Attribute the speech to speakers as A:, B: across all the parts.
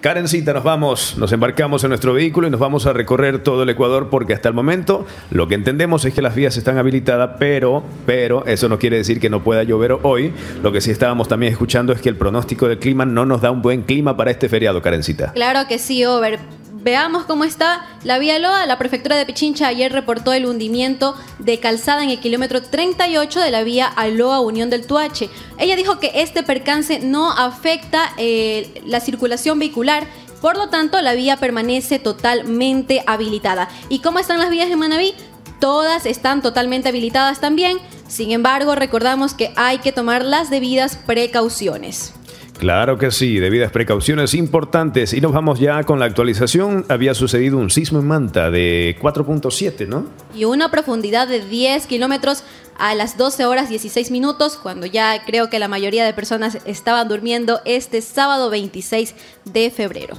A: Karencita, nos vamos, nos embarcamos en nuestro vehículo y nos vamos a recorrer todo el Ecuador porque hasta el momento lo que entendemos es que las vías están habilitadas, pero, pero eso no quiere decir que no pueda llover hoy. Lo que sí estábamos también escuchando es que el pronóstico del clima no nos da un buen clima para este feriado, Karencita.
B: Claro que sí, Over Veamos cómo está la vía Loa. La prefectura de Pichincha ayer reportó el hundimiento de calzada en el kilómetro 38 de la vía Aloa Unión del Tuache. Ella dijo que este percance no afecta eh, la circulación vehicular, por lo tanto la vía permanece totalmente habilitada. ¿Y cómo están las vías en Manaví? Todas están totalmente habilitadas también. Sin embargo, recordamos que hay que tomar las debidas precauciones.
A: Claro que sí, debidas precauciones importantes. Y nos vamos ya con la actualización. Había sucedido un sismo en Manta de 4.7, ¿no?
B: Y una profundidad de 10 kilómetros a las 12 horas 16 minutos, cuando ya creo que la mayoría de personas estaban durmiendo este sábado 26 de febrero.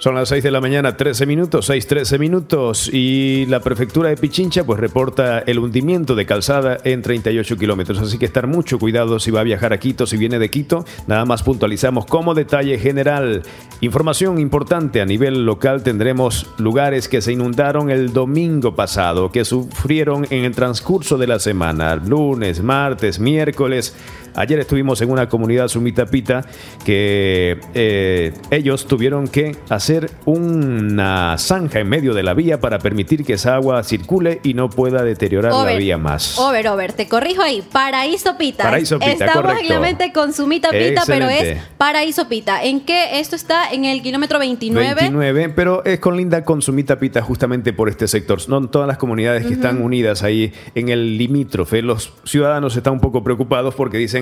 A: Son las 6 de la mañana, 13 minutos, 6-13 minutos y la prefectura de Pichincha pues reporta el hundimiento de calzada en 38 kilómetros, así que estar mucho cuidado si va a viajar a Quito, si viene de Quito, nada más puntualizamos como detalle general. Información importante a nivel local tendremos lugares que se inundaron el domingo pasado, que sufrieron en el transcurso de la semana, lunes, martes, miércoles, Ayer estuvimos en una comunidad sumitapita que eh, ellos tuvieron que hacer una zanja en medio de la vía para permitir que esa agua circule y no pueda deteriorar la vía más.
B: Over, over, te corrijo ahí. Paraíso Pita. Paraíso Pita, Estamos en con Sumitapita pero es Paraíso Pita. ¿En qué? Esto está en el kilómetro 29.
A: 29, pero es con linda con Sumitapita Pita justamente por este sector. No todas las comunidades que están unidas ahí en el limítrofe. Los ciudadanos están un poco preocupados porque dicen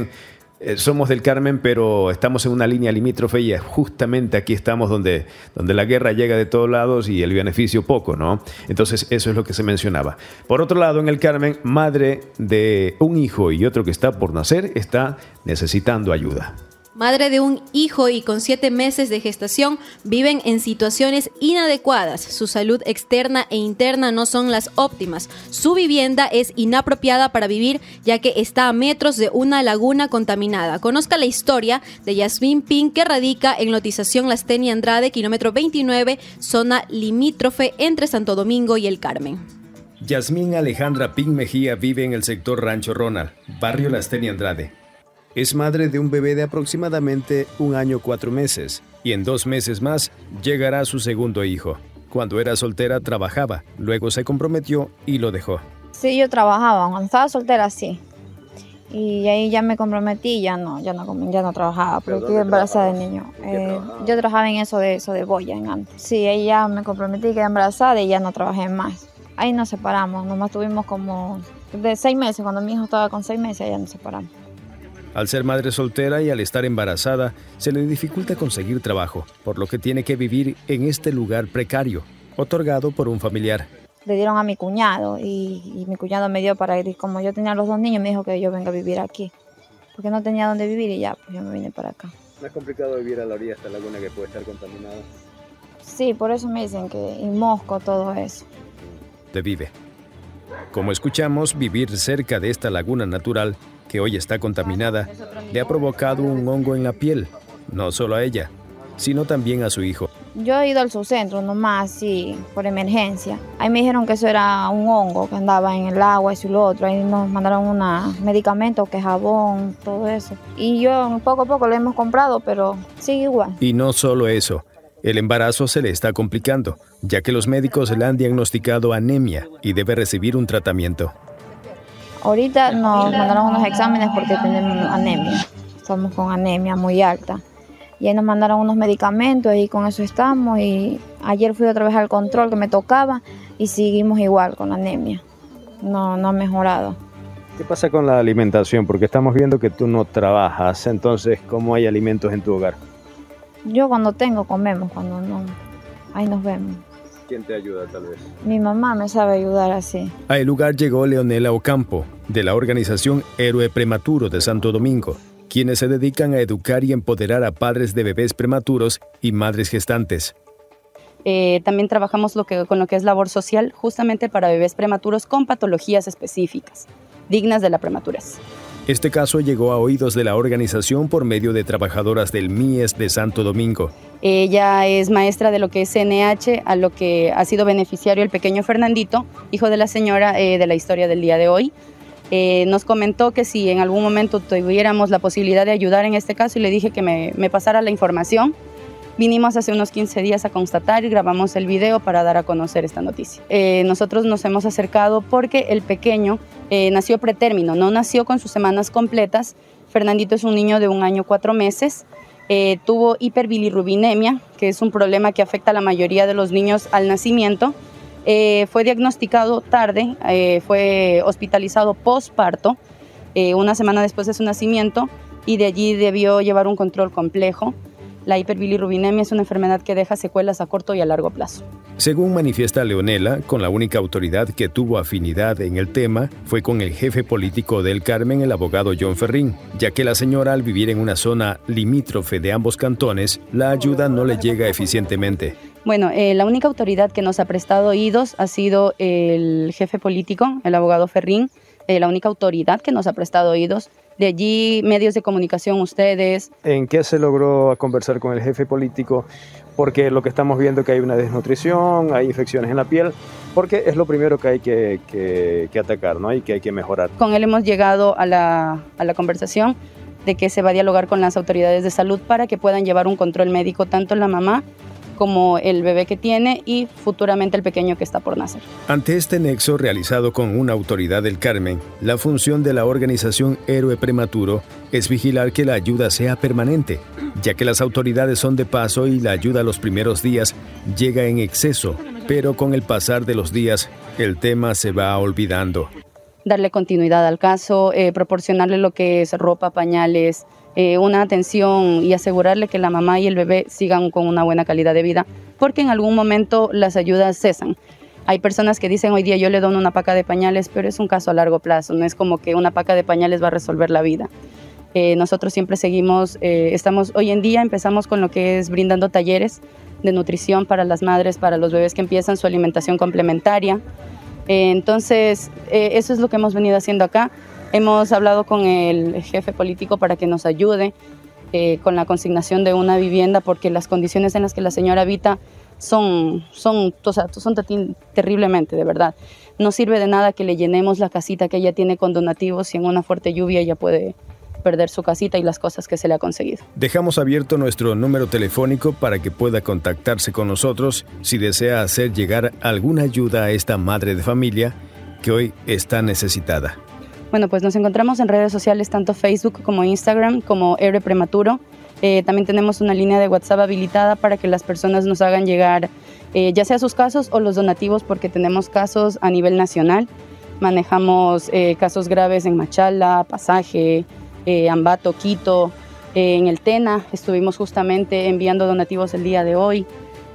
A: eh, somos del Carmen, pero estamos en una línea limítrofe y justamente aquí estamos donde, donde la guerra llega de todos lados y el beneficio poco, ¿no? Entonces eso es lo que se mencionaba. Por otro lado, en el Carmen, madre de un hijo y otro que está por nacer está necesitando ayuda
B: madre de un hijo y con siete meses de gestación, viven en situaciones inadecuadas. Su salud externa e interna no son las óptimas. Su vivienda es inapropiada para vivir ya que está a metros de una laguna contaminada. Conozca la historia de Yasmín Pin que radica en Lotización Lastenia Andrade, kilómetro 29, zona limítrofe entre Santo Domingo y El Carmen.
A: Yasmín Alejandra Pin Mejía vive en el sector Rancho Ronald, barrio Lastenia Andrade. Es madre de un bebé de aproximadamente un año cuatro meses y en dos meses más llegará su segundo hijo. Cuando era soltera trabajaba, luego se comprometió y lo dejó.
C: Sí, yo trabajaba, cuando estaba soltera sí. Y ahí ya me comprometí, ya no, ya no, ya no trabajaba, pero quedé embarazada de niño. Eh, yo trabajaba en eso de eso de boya en Sí, ahí ya me comprometí, quedé embarazada y ya no trabajé más. Ahí nos separamos, nomás tuvimos como de seis meses, cuando mi hijo estaba con seis meses, ya nos separamos.
A: Al ser madre soltera y al estar embarazada, se le dificulta conseguir trabajo, por lo que tiene que vivir en este lugar precario, otorgado por un familiar.
C: Le dieron a mi cuñado y, mi cuñado me dio para ir. como yo tenía los dos niños, me dijo que yo venga a vivir aquí. Porque no tenía dónde vivir y ya, pues yo me vine para acá.
A: ¿No es complicado vivir a la orilla de esta laguna que puede estar
D: contaminada?
C: Sí, por eso me dicen que y mosco todo eso.
A: Te vive. Como escuchamos, vivir cerca de esta laguna natural hoy está contaminada le ha provocado un hongo en la piel, no solo a ella, sino también a su hijo.
C: Yo he ido al subcentro nomás, y por emergencia. Ahí me dijeron que eso era un hongo que andaba en el agua, eso y lo otro. Ahí nos mandaron unos medicamentos, que jabón, todo eso. Y yo poco a poco lo hemos comprado, pero sigue igual.
A: Y no solo eso. El embarazo se le está complicando, ya que los médicos le han diagnosticado anemia y debe recibir un tratamiento.
C: Ahorita nos mandaron unos exámenes porque tenemos anemia. Estamos con anemia muy alta. Y ahí nos mandaron unos medicamentos y con eso estamos. Y ayer fui otra vez al control que me tocaba y seguimos igual con la anemia. No, no ha mejorado.
A: ¿Qué pasa con la alimentación? Porque estamos viendo que tú no trabajas. Entonces, ¿cómo hay alimentos en tu hogar?
C: Yo cuando tengo, comemos. Cuando no, ahí nos vemos.
A: ¿Quién te ayuda tal vez?
C: Mi mamá me sabe ayudar así.
A: A el lugar llegó Leonela Ocampo, de la organización Héroe Prematuro de Santo Domingo, quienes se dedican a educar y empoderar a padres de bebés prematuros y madres gestantes.
E: Eh, también trabajamos con lo que es labor social justamente para bebés prematuros con patologías específicas, dignas de la prematurez.
A: Este caso llegó a oídos de la organización por medio de trabajadoras del MIES de Santo Domingo,
E: ella es maestra de lo que es CNH, a lo que ha sido beneficiario el pequeño Fernandito, hijo de la señora eh, de la historia del día de hoy. Eh, nos comentó que si en algún momento tuviéramos la posibilidad de ayudar en este caso y le dije que me, pasara la información. Vinimos hace unos 15 días a constatar y grabamos el video para dar a conocer esta noticia. Eh, nosotros nos hemos acercado porque el pequeño nació pretérmino, no nació con sus semanas completas. Fernandito es un niño de un año cuatro meses. Eh, tuvo hiperbilirrubinemia, que es un problema que afecta a la mayoría de los niños al nacimiento. Eh, fue diagnosticado tarde, eh, fue hospitalizado postparto, una semana después de su nacimiento, y de allí debió llevar un control complejo. La hiperbilirrubinemia es una enfermedad que deja secuelas a corto y a largo plazo.
A: Según manifiesta Leonela, con la única autoridad que tuvo afinidad en el tema fue con el jefe político del Carmen, el abogado John Ferrín, ya que la señora al vivir en una zona limítrofe de ambos cantones, la ayuda no le llega eficientemente.
E: Bueno, eh, la única autoridad que nos ha prestado oídos ha sido el jefe político, el abogado Ferrín, eh, la única autoridad que nos ha prestado oídos de allí medios de comunicación ustedes.
A: ¿En qué se logró conversar con el jefe político? Porque lo que estamos viendo es que hay una desnutrición, hay infecciones en la piel, porque es lo primero que hay que, atacar ¿no? y que hay que mejorar.
E: Con él hemos llegado a la, a la conversación de que se va a dialogar con las autoridades de salud para que puedan llevar un control médico tanto en la mamá como el bebé que tiene y futuramente el pequeño que está por nacer.
A: Ante este nexo realizado con una autoridad del Carmen, la función de la organización Héroe Prematuro es vigilar que la ayuda sea permanente, ya que las autoridades son de paso y la ayuda los primeros días llega en exceso, pero con el pasar de los días el tema se va olvidando
E: darle continuidad al caso, eh, proporcionarle lo que es ropa, pañales, eh, una atención y asegurarle que la mamá y el bebé sigan con una buena calidad de vida, porque en algún momento las ayudas cesan. Hay personas que dicen hoy día yo le dono una paca de pañales, pero es un caso a largo plazo, no es como que una paca de pañales va a resolver la vida. Eh, nosotros siempre seguimos, eh, estamos, hoy en día empezamos con lo que es brindando talleres de nutrición para las madres, para los bebés que empiezan su alimentación complementaria. Eh, entonces, eh, eso es lo que hemos venido haciendo acá. Hemos hablado con el jefe político para que nos ayude eh, con la consignación de una vivienda porque las condiciones en las que la señora habita son, son, o sea, son terriblemente, de verdad. No sirve de nada que le llenemos la casita que ella tiene con donativos y en una fuerte lluvia ella puede perder su casita y las cosas que se le ha conseguido.
A: Dejamos abierto nuestro número telefónico para que pueda contactarse con nosotros si desea hacer llegar alguna ayuda a esta madre de familia que hoy está necesitada.
E: Bueno, pues nos encontramos en redes sociales, tanto Facebook como Instagram, como R Prematuro. Eh, también tenemos una línea de WhatsApp habilitada para que las personas nos hagan llegar eh, ya sea sus casos o los donativos, porque tenemos casos a nivel nacional. Manejamos eh, casos graves en Machala, Pasaje, eh, Ambato, Quito, eh, en el Tena. Estuvimos justamente enviando donativos el día de hoy.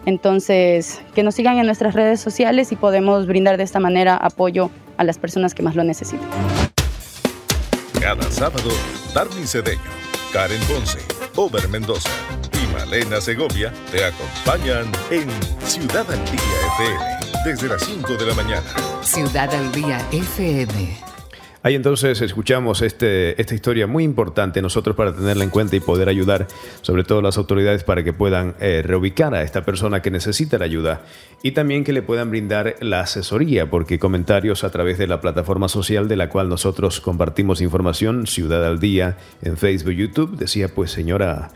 E: Entonces, que nos sigan en nuestras redes sociales y podemos brindar de esta manera apoyo a las personas que más lo necesitan.
F: Cada sábado, Darwin Cedeño, Karen Ponce, Ober Mendoza y Malena Segovia te acompañan en Ciudad al Día FM desde las 5 de la mañana.
G: Ciudad al Día FM
A: Ahí entonces escuchamos este, esta historia muy importante nosotros para tenerla en cuenta y poder ayudar, sobre todo las autoridades, para que puedan eh, reubicar a esta persona que necesita la ayuda y también que le puedan brindar la asesoría, porque comentarios a través de la plataforma social de la cual nosotros compartimos información, Ciudad al Día, en Facebook, YouTube, decía pues señora,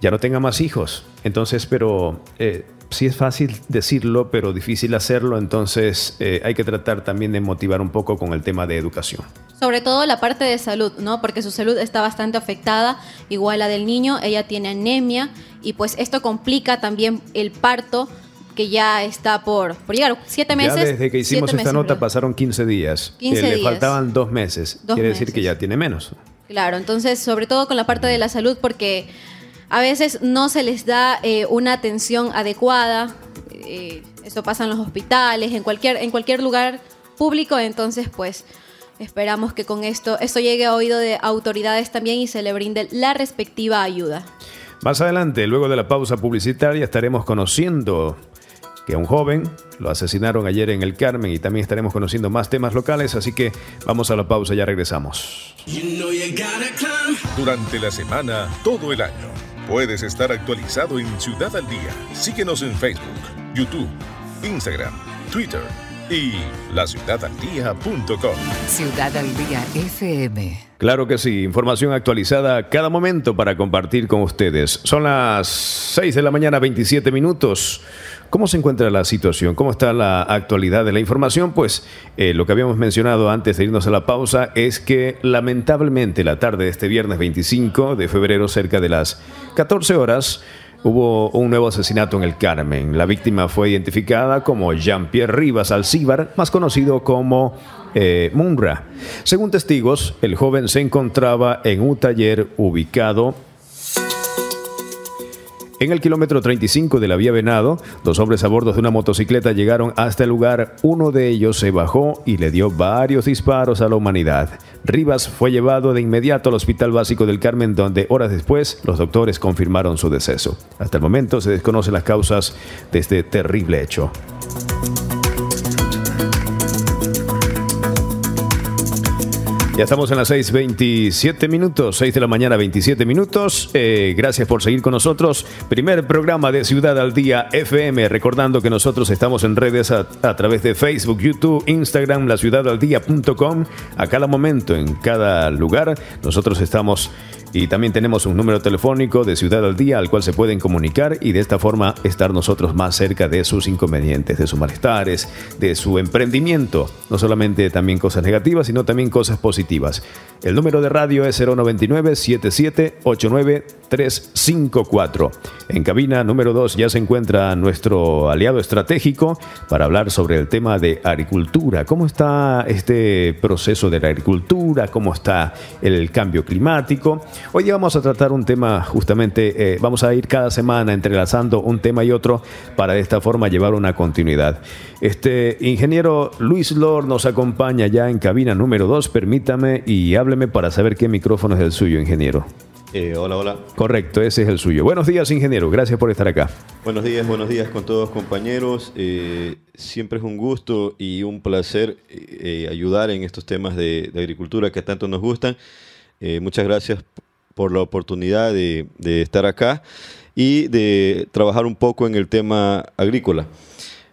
A: ya no tenga más hijos. Entonces, pero... Eh, sí es fácil decirlo, pero difícil hacerlo, entonces eh, hay que tratar también de motivar un poco con el tema de educación.
B: Sobre todo la parte de salud, ¿no? Porque su salud está bastante afectada, igual la del niño, ella tiene anemia y pues esto complica también el parto que ya está por, por llegar. Siete meses. Ya desde que hicimos esta nota
A: pasaron 15 días. Eh, le faltaban dos meses. Quiere decir que ya tiene menos.
B: Claro, entonces sobre todo con la parte de la salud porque a veces no se les da eh, una atención adecuada. Eh, eso pasa en los hospitales, en cualquier, en cualquier lugar público. Entonces, pues esperamos que con esto, esto llegue a oído de autoridades también y se le brinde la respectiva ayuda.
A: Más adelante, luego de la pausa publicitaria, estaremos conociendo que un joven lo asesinaron ayer en el Carmen y también estaremos conociendo más temas locales, así que vamos a la pausa, ya regresamos.
F: Durante la semana, todo el año. Puedes estar actualizado en Ciudad al Día. Síguenos en Facebook, YouTube, Instagram, Twitter y laciudadaldía.com. Ciudad al Día FM.
A: Claro que sí, información actualizada cada momento para compartir con ustedes. Son las 6 de la mañana, 27 minutos. ¿Cómo se encuentra la situación? ¿Cómo está la actualidad de la información? Pues eh, lo que habíamos mencionado antes de irnos a la pausa es que lamentablemente la tarde de este viernes 25 de febrero, cerca de las 14 horas, hubo un nuevo asesinato en el Carmen. La víctima fue identificada como Jean-Pierre Rivas Alcíbar, más conocido como eh, Munra. Según testigos, el joven se encontraba en un taller ubicado en el kilómetro 35 de la vía Venado, dos hombres a bordo de una motocicleta llegaron hasta el lugar. Uno de ellos se bajó y le dio varios disparos a la humanidad. Rivas fue llevado de inmediato al Hospital Básico del Carmen, donde horas después los doctores confirmaron su deceso. Hasta el momento se desconocen las causas de este terrible hecho. Ya estamos en las 6.27 minutos, 6 de la mañana 27 minutos. Eh, gracias por seguir con nosotros. Primer programa de Ciudad al Día FM. Recordando que nosotros estamos en redes a, través de Facebook, YouTube, Instagram, la ciudadaldía.com. A cada momento, en cada lugar, nosotros estamos y también tenemos un número telefónico de Ciudad al Día al cual se pueden comunicar y de esta forma estar nosotros más cerca de sus inconvenientes, de sus malestares, de su emprendimiento. No solamente también cosas negativas, sino también cosas positivas. El número de radio es 099-7789-354. En cabina número 2 ya se encuentra nuestro aliado estratégico para hablar sobre el tema de agricultura. ¿Cómo está este proceso de la agricultura? ¿Cómo está el cambio climático? Hoy vamos a tratar un tema justamente, eh, vamos a ir cada semana entrelazando un tema y otro para de esta forma llevar una continuidad. Este ingeniero Luis Lor nos acompaña ya en cabina número 2, permítame y hábleme para saber qué micrófono es el suyo, ingeniero.
D: Eh, hola, hola.
A: Correcto, ese es el suyo. Buenos días, ingeniero. Gracias por estar acá.
D: Buenos días, buenos días con todos compañeros. Eh, siempre es un gusto y un placer ayudar en estos temas de, de, agricultura que tanto nos gustan. muchas gracias por la oportunidad de, estar acá y de trabajar un poco en el tema agrícola.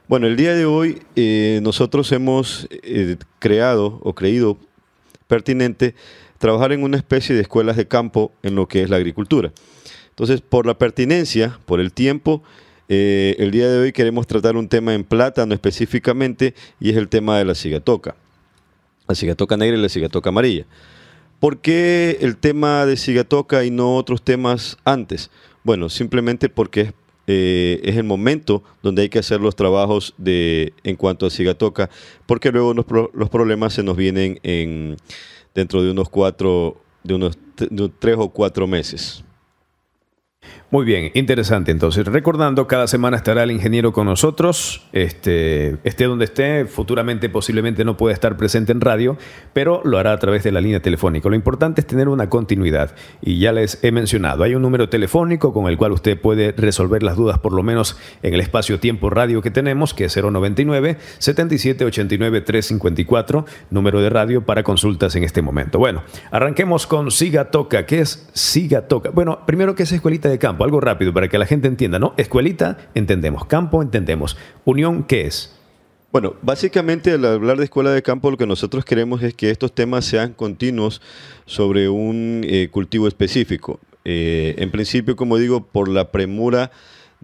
D: Bueno, el día de hoy eh, nosotros hemos eh, creado o creído pertinente trabajar en una especie de escuelas de campo en lo que es la agricultura. Entonces, por la pertinencia, por el tiempo, eh, el día de hoy queremos tratar un tema en plátano específicamente y es el tema de la cigatoca. La cigatoca negra y la cigatoca amarilla. ¿Por qué el tema de Sigatoca y no otros temas antes? Bueno, simplemente porque eh, es el momento donde hay que hacer los trabajos de, en cuanto a Sigatoca, porque luego los, problemas se nos vienen en, dentro de unos cuatro, de unos tres o cuatro meses. Muy bien, interesante. Entonces, recordando,
A: cada semana estará el ingeniero con nosotros, este, esté donde esté, futuramente posiblemente no puede estar presente en radio, pero lo hará a través de la línea telefónica. Lo importante es tener una continuidad y ya les he mencionado, hay un número telefónico con el cual usted puede resolver las dudas por lo menos en el espacio-tiempo radio que tenemos, que es 099 7789 354, número de radio para consultas en este momento. Bueno, arranquemos con Siga Toca. ¿Qué es Siga Toca? Bueno, primero que es escuelita de campo algo rápido para que la gente entienda, ¿no? Escuelita,
D: entendemos. Campo, entendemos. Unión, ¿qué es? Bueno, básicamente al hablar de escuela de campo lo que nosotros queremos es que estos temas sean continuos sobre un eh, cultivo específico. Eh, en principio, como digo, por la premura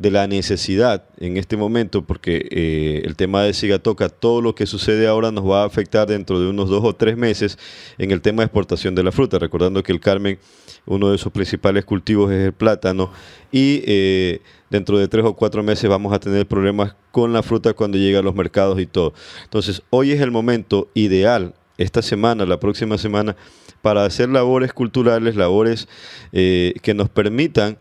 D: de la necesidad en este momento, porque eh, el tema de Sigatoca, todo lo que sucede ahora nos va a afectar dentro de unos dos o tres meses en el tema de exportación de la fruta, recordando que el Carmen, uno de sus principales cultivos es el plátano, y eh, dentro de tres o cuatro meses vamos a tener problemas con la fruta cuando llega a los mercados y todo. Entonces, hoy es el momento ideal, esta semana, la próxima semana, para hacer labores culturales, labores eh, que nos permitan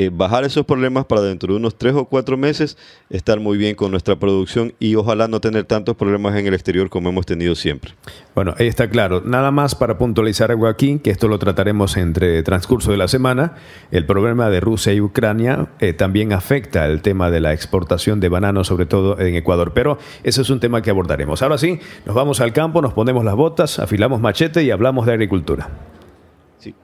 D: eh, bajar esos problemas para dentro de unos tres o cuatro meses estar muy bien con nuestra producción y ojalá no tener tantos problemas en el exterior como hemos tenido siempre. Bueno, ahí está claro. Nada más para puntualizar algo aquí, que esto lo trataremos
A: entre transcurso de la semana. El problema de Rusia y Ucrania eh, también afecta el tema de la exportación de bananos, sobre todo en Ecuador. Pero ese es un tema que abordaremos. Ahora sí, nos vamos al campo, nos ponemos las botas, afilamos machete y hablamos de agricultura.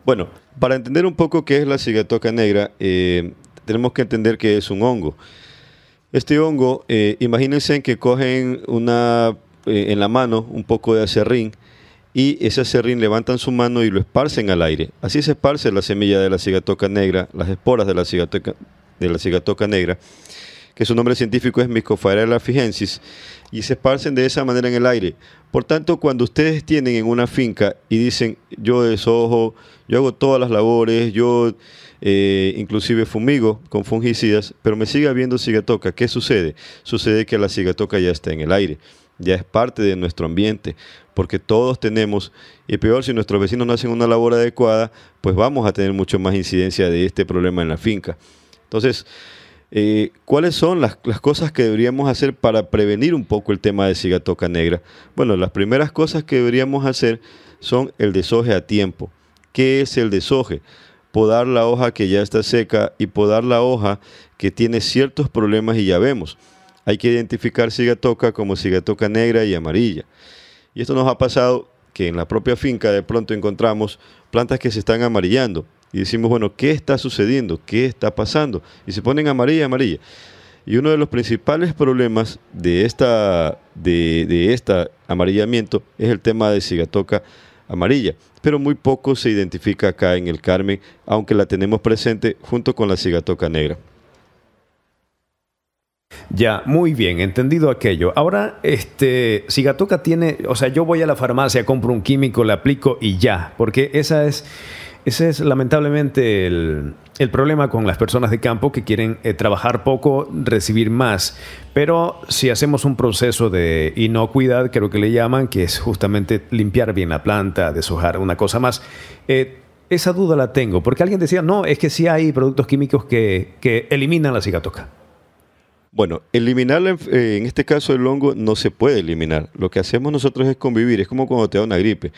A: Bueno,
D: para entender un poco qué es la cigatoca negra, eh, tenemos que entender que es un hongo. Este hongo, eh, imagínense que cogen una, eh, en la mano un poco de acerrín y ese acerrín levantan su mano y lo esparcen al aire. Así se esparce la semilla de la cigatoca negra, las esporas de la cigatoca, de la cigatoca negra que su nombre científico es Mycophyralia figensis, y se esparcen de esa manera en el aire. Por tanto, cuando ustedes tienen en una finca y dicen, yo desojo, yo hago todas las labores, yo eh, inclusive fumigo con fungicidas, pero me sigue habiendo cigatoca, ¿qué sucede? Sucede que la cigatoca ya está en el aire ya es parte de nuestro ambiente, porque todos tenemos, y peor si nuestros vecinos no hacen una labor adecuada, pues vamos a tener mucho más incidencia de este problema en la finca. Entonces, eh, ¿Cuáles son las, las, cosas que deberíamos hacer para prevenir un poco el tema de cigatoca negra? Bueno, las primeras cosas que deberíamos hacer son el desoje a tiempo. ¿Qué es el desoje? Podar la hoja que ya está seca y podar la hoja que tiene ciertos problemas y ya vemos. Hay que identificar cigatoca como cigatoca negra y amarilla. Y esto nos ha pasado que en la propia finca de pronto encontramos plantas que se están amarillando y decimos, bueno, ¿qué está sucediendo? ¿Qué está pasando? Y se ponen amarilla, amarilla. Y uno de los principales problemas de esta de, este amarillamiento es el tema de cigatoca amarilla, pero muy poco se identifica acá en el Carmen, aunque la tenemos presente junto con la cigatoca negra. Ya, muy bien, entendido aquello. Ahora, este, cigatoca
A: tiene, o sea, yo voy a la farmacia, compro un químico, le aplico y ya, porque esa es ese es lamentablemente el, problema con las personas de campo que quieren eh, trabajar poco, recibir más. Pero si hacemos un proceso de inocuidad, creo que le llaman, que es justamente limpiar bien la planta, deshojar, una cosa más, eh, esa duda la tengo, porque alguien decía, no, es que sí hay productos químicos que, eliminan la cigatoca.
D: Bueno, eliminarla, eh, en este caso el hongo no se puede eliminar. Lo que hacemos nosotros es convivir, es como cuando te da una gripe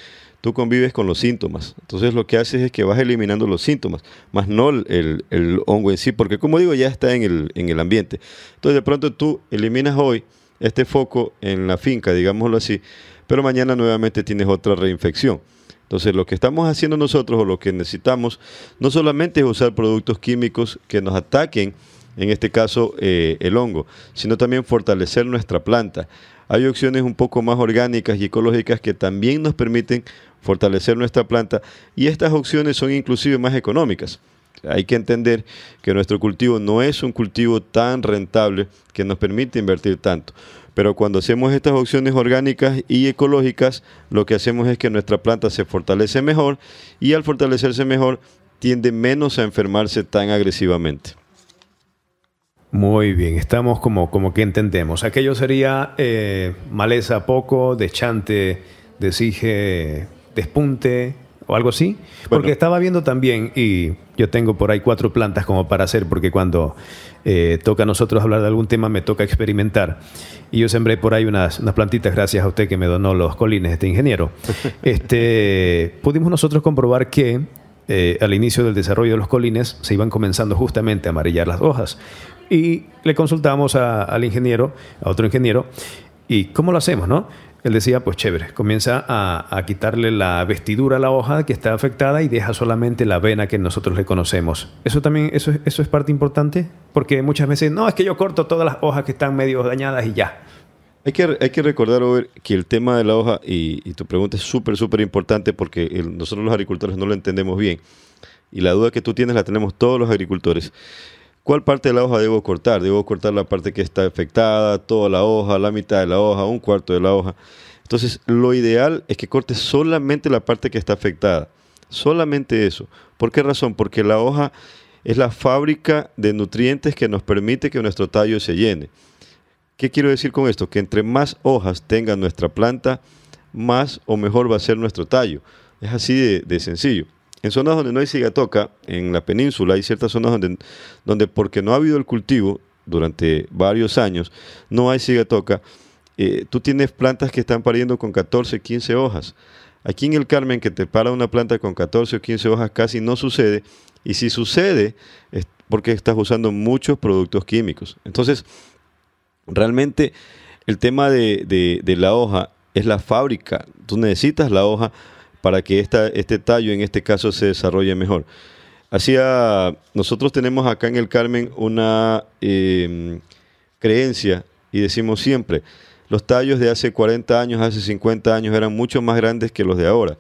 D: tú convives con los síntomas. Entonces lo que haces es que vas eliminando los síntomas, más no el, hongo en sí, porque como digo, ya está en el, ambiente. Entonces de pronto tú eliminas hoy este foco en la finca, digámoslo así, pero mañana nuevamente tienes otra reinfección. Entonces, lo que estamos haciendo nosotros o lo que necesitamos no solamente es usar productos químicos que nos ataquen, en este caso eh, el hongo, sino también fortalecer nuestra planta hay opciones un poco más orgánicas y ecológicas que también nos permiten fortalecer nuestra planta y estas opciones son inclusive más económicas. Hay que entender que nuestro cultivo no es un cultivo tan rentable que nos permite invertir tanto. Pero cuando hacemos estas opciones orgánicas y ecológicas, lo que hacemos es que nuestra planta se fortalece mejor y al fortalecerse mejor tiende menos a enfermarse tan agresivamente.
A: Muy bien, estamos como, como que entendemos. Aquello sería eh, maleza poco, deschante, desige, despunte o algo así. Porque estaba viendo también, y yo tengo por ahí cuatro plantas como para hacer, porque cuando eh, toca a nosotros hablar de algún tema me toca experimentar. Y yo sembré por ahí unas, plantitas, gracias a usted que me donó los colines, este ingeniero. este, pudimos nosotros comprobar que eh, al inicio del desarrollo de los colines se iban comenzando justamente a amarillar las hojas. Y le consultamos al ingeniero, a otro ingeniero, y cómo lo hacemos, ¿no? Él decía, pues chévere, comienza a, quitarle la vestidura a la hoja que está afectada y deja solamente la vena que nosotros le conocemos. Eso también, eso, es parte importante, porque muchas veces, no, es que yo corto todas las hojas que están medio dañadas y ya.
D: Hay que, que recordar, Over, que el tema de la hoja, y, tu pregunta es súper, súper importante porque nosotros los agricultores no lo entendemos bien. Y la duda que tú tienes la tenemos todos los agricultores. ¿Cuál parte de la hoja debo cortar? Debo cortar la parte que está afectada, toda la hoja, la mitad de la hoja, un cuarto de la hoja. Entonces, lo ideal es que cortes solamente la parte que está afectada. Solamente eso. ¿Por qué razón? Porque la hoja es la fábrica de nutrientes que nos permite que nuestro tallo se llene. ¿Qué quiero decir con esto? Que entre más hojas tenga nuestra planta, más o mejor va a ser nuestro tallo. Es así de, de sencillo. En zonas donde no hay cigatoca, en la península, hay ciertas zonas donde, donde porque no ha habido el cultivo durante varios años, no hay cigatoca, eh, tú tienes plantas que están pariendo con 14, 15 hojas. Aquí en el Carmen, que te para una planta con 14 o 15 hojas, casi no sucede. Y si sucede, es porque estás usando muchos productos químicos. Entonces, realmente el tema de la hoja es la fábrica. Tú necesitas la hoja para que este tallo en este caso se desarrolle mejor. Hacia, nosotros tenemos acá en el Carmen una em, creencia y decimos siempre, los tallos de hace 40 años, hace 50 años eran mucho más grandes que los de ahora.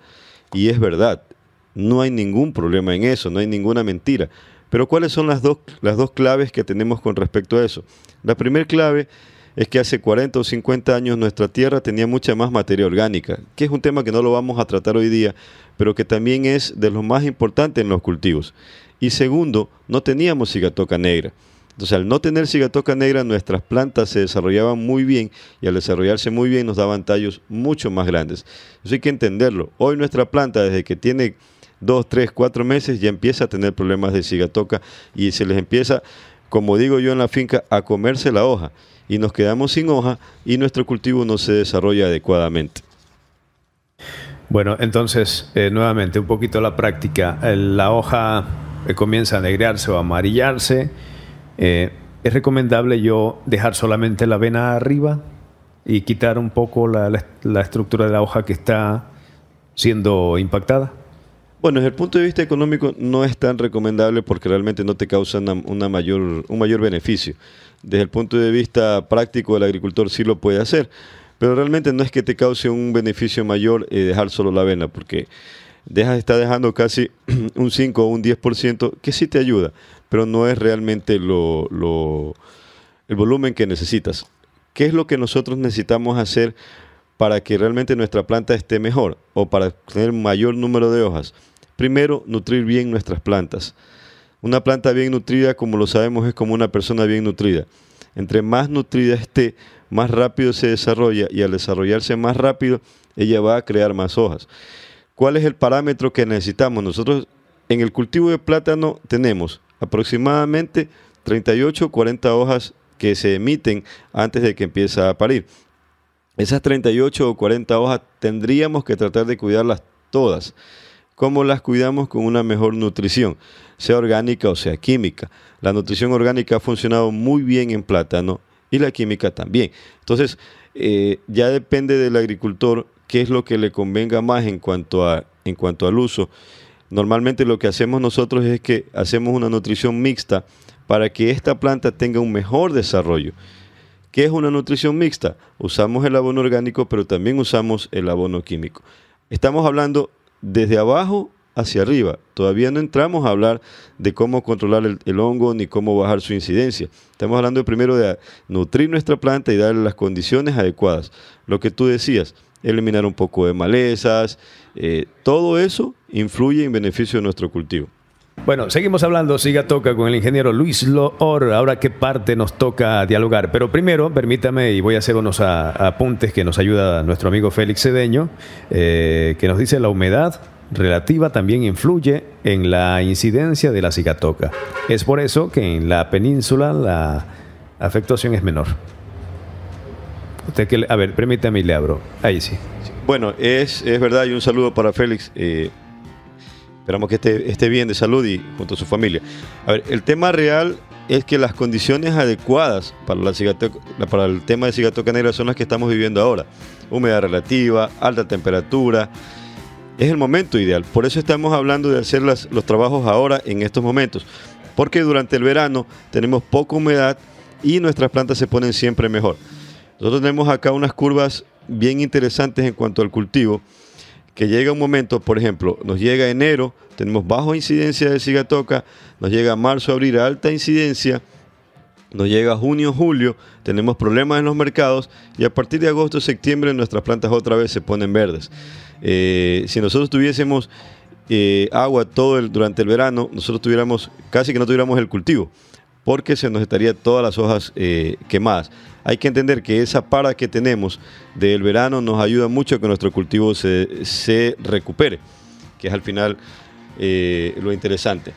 D: Y es verdad, no hay ningún problema en eso, no hay ninguna mentira. Pero ¿cuáles son las dos, las dos claves que tenemos con respecto a eso? La primera clave es que hace 40 o 50 años nuestra tierra tenía mucha más materia orgánica, que es un tema que no lo vamos a tratar hoy día, pero que también es de los más importantes en los cultivos. Y segundo, no teníamos cigatoca negra. Entonces, al no tener cigatoca negra, nuestras plantas se desarrollaban muy bien y al desarrollarse muy bien nos daban tallos mucho más grandes. Eso hay que entenderlo. Hoy nuestra planta, desde que tiene dos, tres, cuatro meses, ya empieza a tener problemas de cigatoca y se les empieza como digo yo en la finca, a comerse la hoja y nos quedamos sin hoja y nuestro cultivo no se desarrolla adecuadamente.
A: Bueno, entonces, eh, nuevamente, un poquito la práctica. La hoja eh, comienza a negrearse o a amarillarse. Eh, ¿Es recomendable yo dejar solamente la vena arriba y quitar un poco la
D: estructura de la hoja que está siendo impactada? Bueno, desde el punto de vista económico no es tan recomendable porque realmente no te causa una, mayor, un mayor beneficio. Desde el punto de vista práctico, el agricultor sí lo puede hacer, pero realmente no es que te cause un beneficio mayor eh, dejar solo la avena, porque dejas, está dejando casi un 5 o un 10% que sí te ayuda, pero no es realmente lo, lo, el volumen que necesitas. ¿Qué es lo que nosotros necesitamos hacer para que realmente nuestra planta esté mejor o para tener mayor número de hojas? Primero, nutrir bien nuestras plantas. Una planta bien nutrida, como lo sabemos, es como una persona bien nutrida. Entre más nutrida esté, más rápido se desarrolla y al desarrollarse más rápido, ella va a crear más hojas. ¿Cuál es el parámetro que necesitamos? Nosotros en el cultivo de plátano tenemos aproximadamente 38 o 40 hojas que se emiten antes de que empiece a parir. Esas 38 o 40 hojas tendríamos que tratar de cuidarlas todas cómo las cuidamos con una mejor nutrición, sea orgánica o sea química. La nutrición orgánica ha funcionado muy bien en plátano y la química también. Entonces, eh, ya depende del agricultor qué es lo que le convenga más en cuanto, a, en cuanto al uso. Normalmente lo que hacemos nosotros es que hacemos una nutrición mixta para que esta planta tenga un mejor desarrollo. ¿Qué es una nutrición mixta? Usamos el abono orgánico, pero también usamos el abono químico. Estamos hablando desde abajo hacia arriba. Todavía no entramos a hablar de cómo controlar el, hongo ni cómo bajar su incidencia. Estamos hablando primero de nutrir nuestra planta y darle las condiciones adecuadas. Lo que tú decías, eliminar un poco de malezas, eh, todo eso influye en beneficio de nuestro cultivo.
A: Bueno, seguimos hablando, siga toca con el ingeniero Luis Loor, ahora qué parte nos toca dialogar. Pero primero, permítame, y voy a hacer unos apuntes que nos ayuda nuestro amigo Félix Cedeño, eh, que nos dice la humedad relativa también influye en la incidencia de la cigatoca. Es por eso que en la península la afectación es menor. Usted que, a ver, permítame y le abro. Ahí sí.
D: Bueno, es, verdad y un saludo para Félix. Eh, Esperamos que esté, esté bien de salud y junto a su familia. A ver, el tema real es que las condiciones adecuadas para, el tema de cigatoca negra son las que estamos viviendo ahora. Humedad relativa, alta temperatura. Es el momento ideal. Por eso estamos hablando de hacer los trabajos ahora en estos momentos. Porque durante el verano tenemos poca humedad y nuestras plantas se ponen siempre mejor. Nosotros tenemos acá unas curvas bien interesantes en cuanto al cultivo que llega un momento, por ejemplo, nos llega enero, tenemos baja incidencia de cigatoca, nos llega marzo, abril, alta incidencia, nos llega junio, julio, tenemos problemas en los mercados y a partir de agosto, septiembre nuestras plantas otra vez se ponen verdes. Eh, si nosotros tuviésemos eh, agua todo durante el verano, nosotros tuviéramos, casi que no tuviéramos el cultivo porque se nos estarían todas las hojas eh, quemadas. Hay que entender que esa para que tenemos del verano nos ayuda mucho a que nuestro cultivo se, recupere, que es al final eh, lo interesante.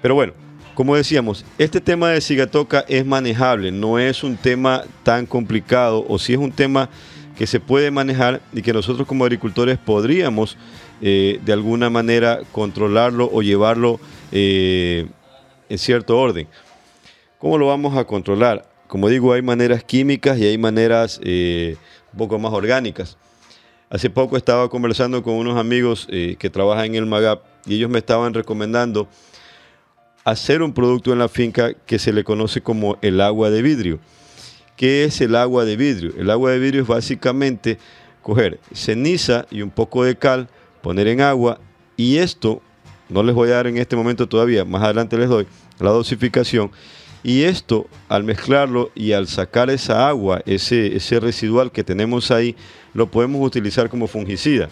D: Pero bueno, como decíamos, este tema de cigatoca es manejable, no es un tema tan complicado o si es un tema que se puede manejar y que nosotros como agricultores podríamos eh, de alguna manera controlarlo o llevarlo en cierto orden. ¿Cómo lo vamos a controlar? Como digo, hay maneras químicas y hay maneras eh, un poco más orgánicas. Hace poco estaba conversando con unos amigos eh, que trabajan en el MAGAP y ellos me estaban recomendando hacer un producto en la finca que se le conoce como el agua de vidrio. ¿Qué es el agua de vidrio? El agua de vidrio es básicamente coger ceniza y un poco de cal, poner en agua y esto, no les voy a dar en este momento todavía, más adelante les doy la dosificación y esto, al mezclarlo y al sacar esa agua, ese, residual que tenemos ahí, lo podemos utilizar como fungicida.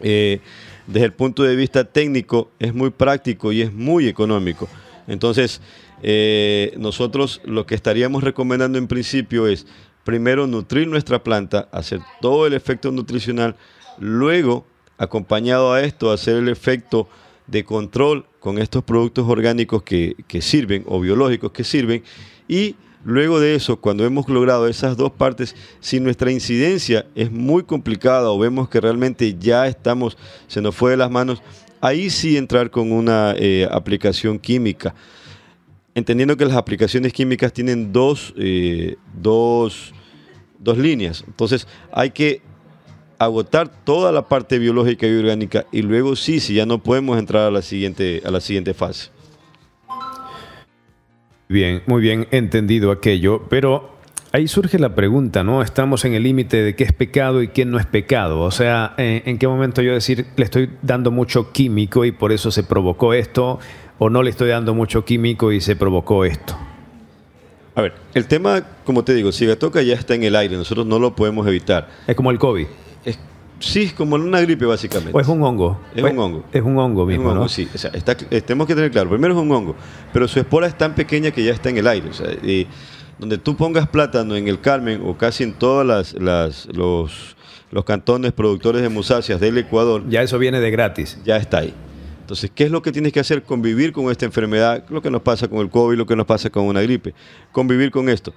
D: Eh, desde el punto de vista técnico, es muy práctico y es muy económico. Entonces, eh, nosotros lo que estaríamos recomendando en principio es, primero, nutrir nuestra planta, hacer todo el efecto nutricional, luego, acompañado a esto, hacer el efecto de control con estos productos orgánicos que, sirven o biológicos que sirven y Luego de eso, cuando hemos logrado esas dos partes, si nuestra incidencia es muy complicada o vemos que realmente ya estamos, se nos fue de las manos, ahí sí entrar con una eh, aplicación química. Entendiendo que las aplicaciones químicas tienen dos, eh, dos líneas. Entonces hay que agotar toda la parte biológica y orgánica y luego sí, si ya no podemos entrar a la siguiente, a la siguiente fase.
A: Bien, muy bien entendido aquello, pero ahí surge la pregunta, ¿no? Estamos en el límite de qué es pecado y qué no es pecado. O sea, eh, ¿en, qué momento yo decir le estoy dando mucho químico y por eso se provocó esto? ¿O no le estoy dando mucho químico y se provocó esto? A
D: ver, el tema, como te digo, si le toca ya está en el aire, nosotros no lo podemos evitar. Es como el COVID sí, es como una gripe básicamente. O es un hongo. Es pues un hongo. Es un hongo mismo, Sí, eh, tenemos que tener claro. Primero es un hongo, pero su espora es tan pequeña que ya está en el aire. O sea, y donde tú pongas plátano en el Carmen o casi en todas los, los cantones productores de musáceas del Ecuador. Ya eso viene de gratis. Ya está ahí. Entonces, ¿qué es lo que tienes que hacer? Convivir con esta enfermedad, lo que nos pasa con el COVID, lo que nos pasa con una gripe, convivir con esto.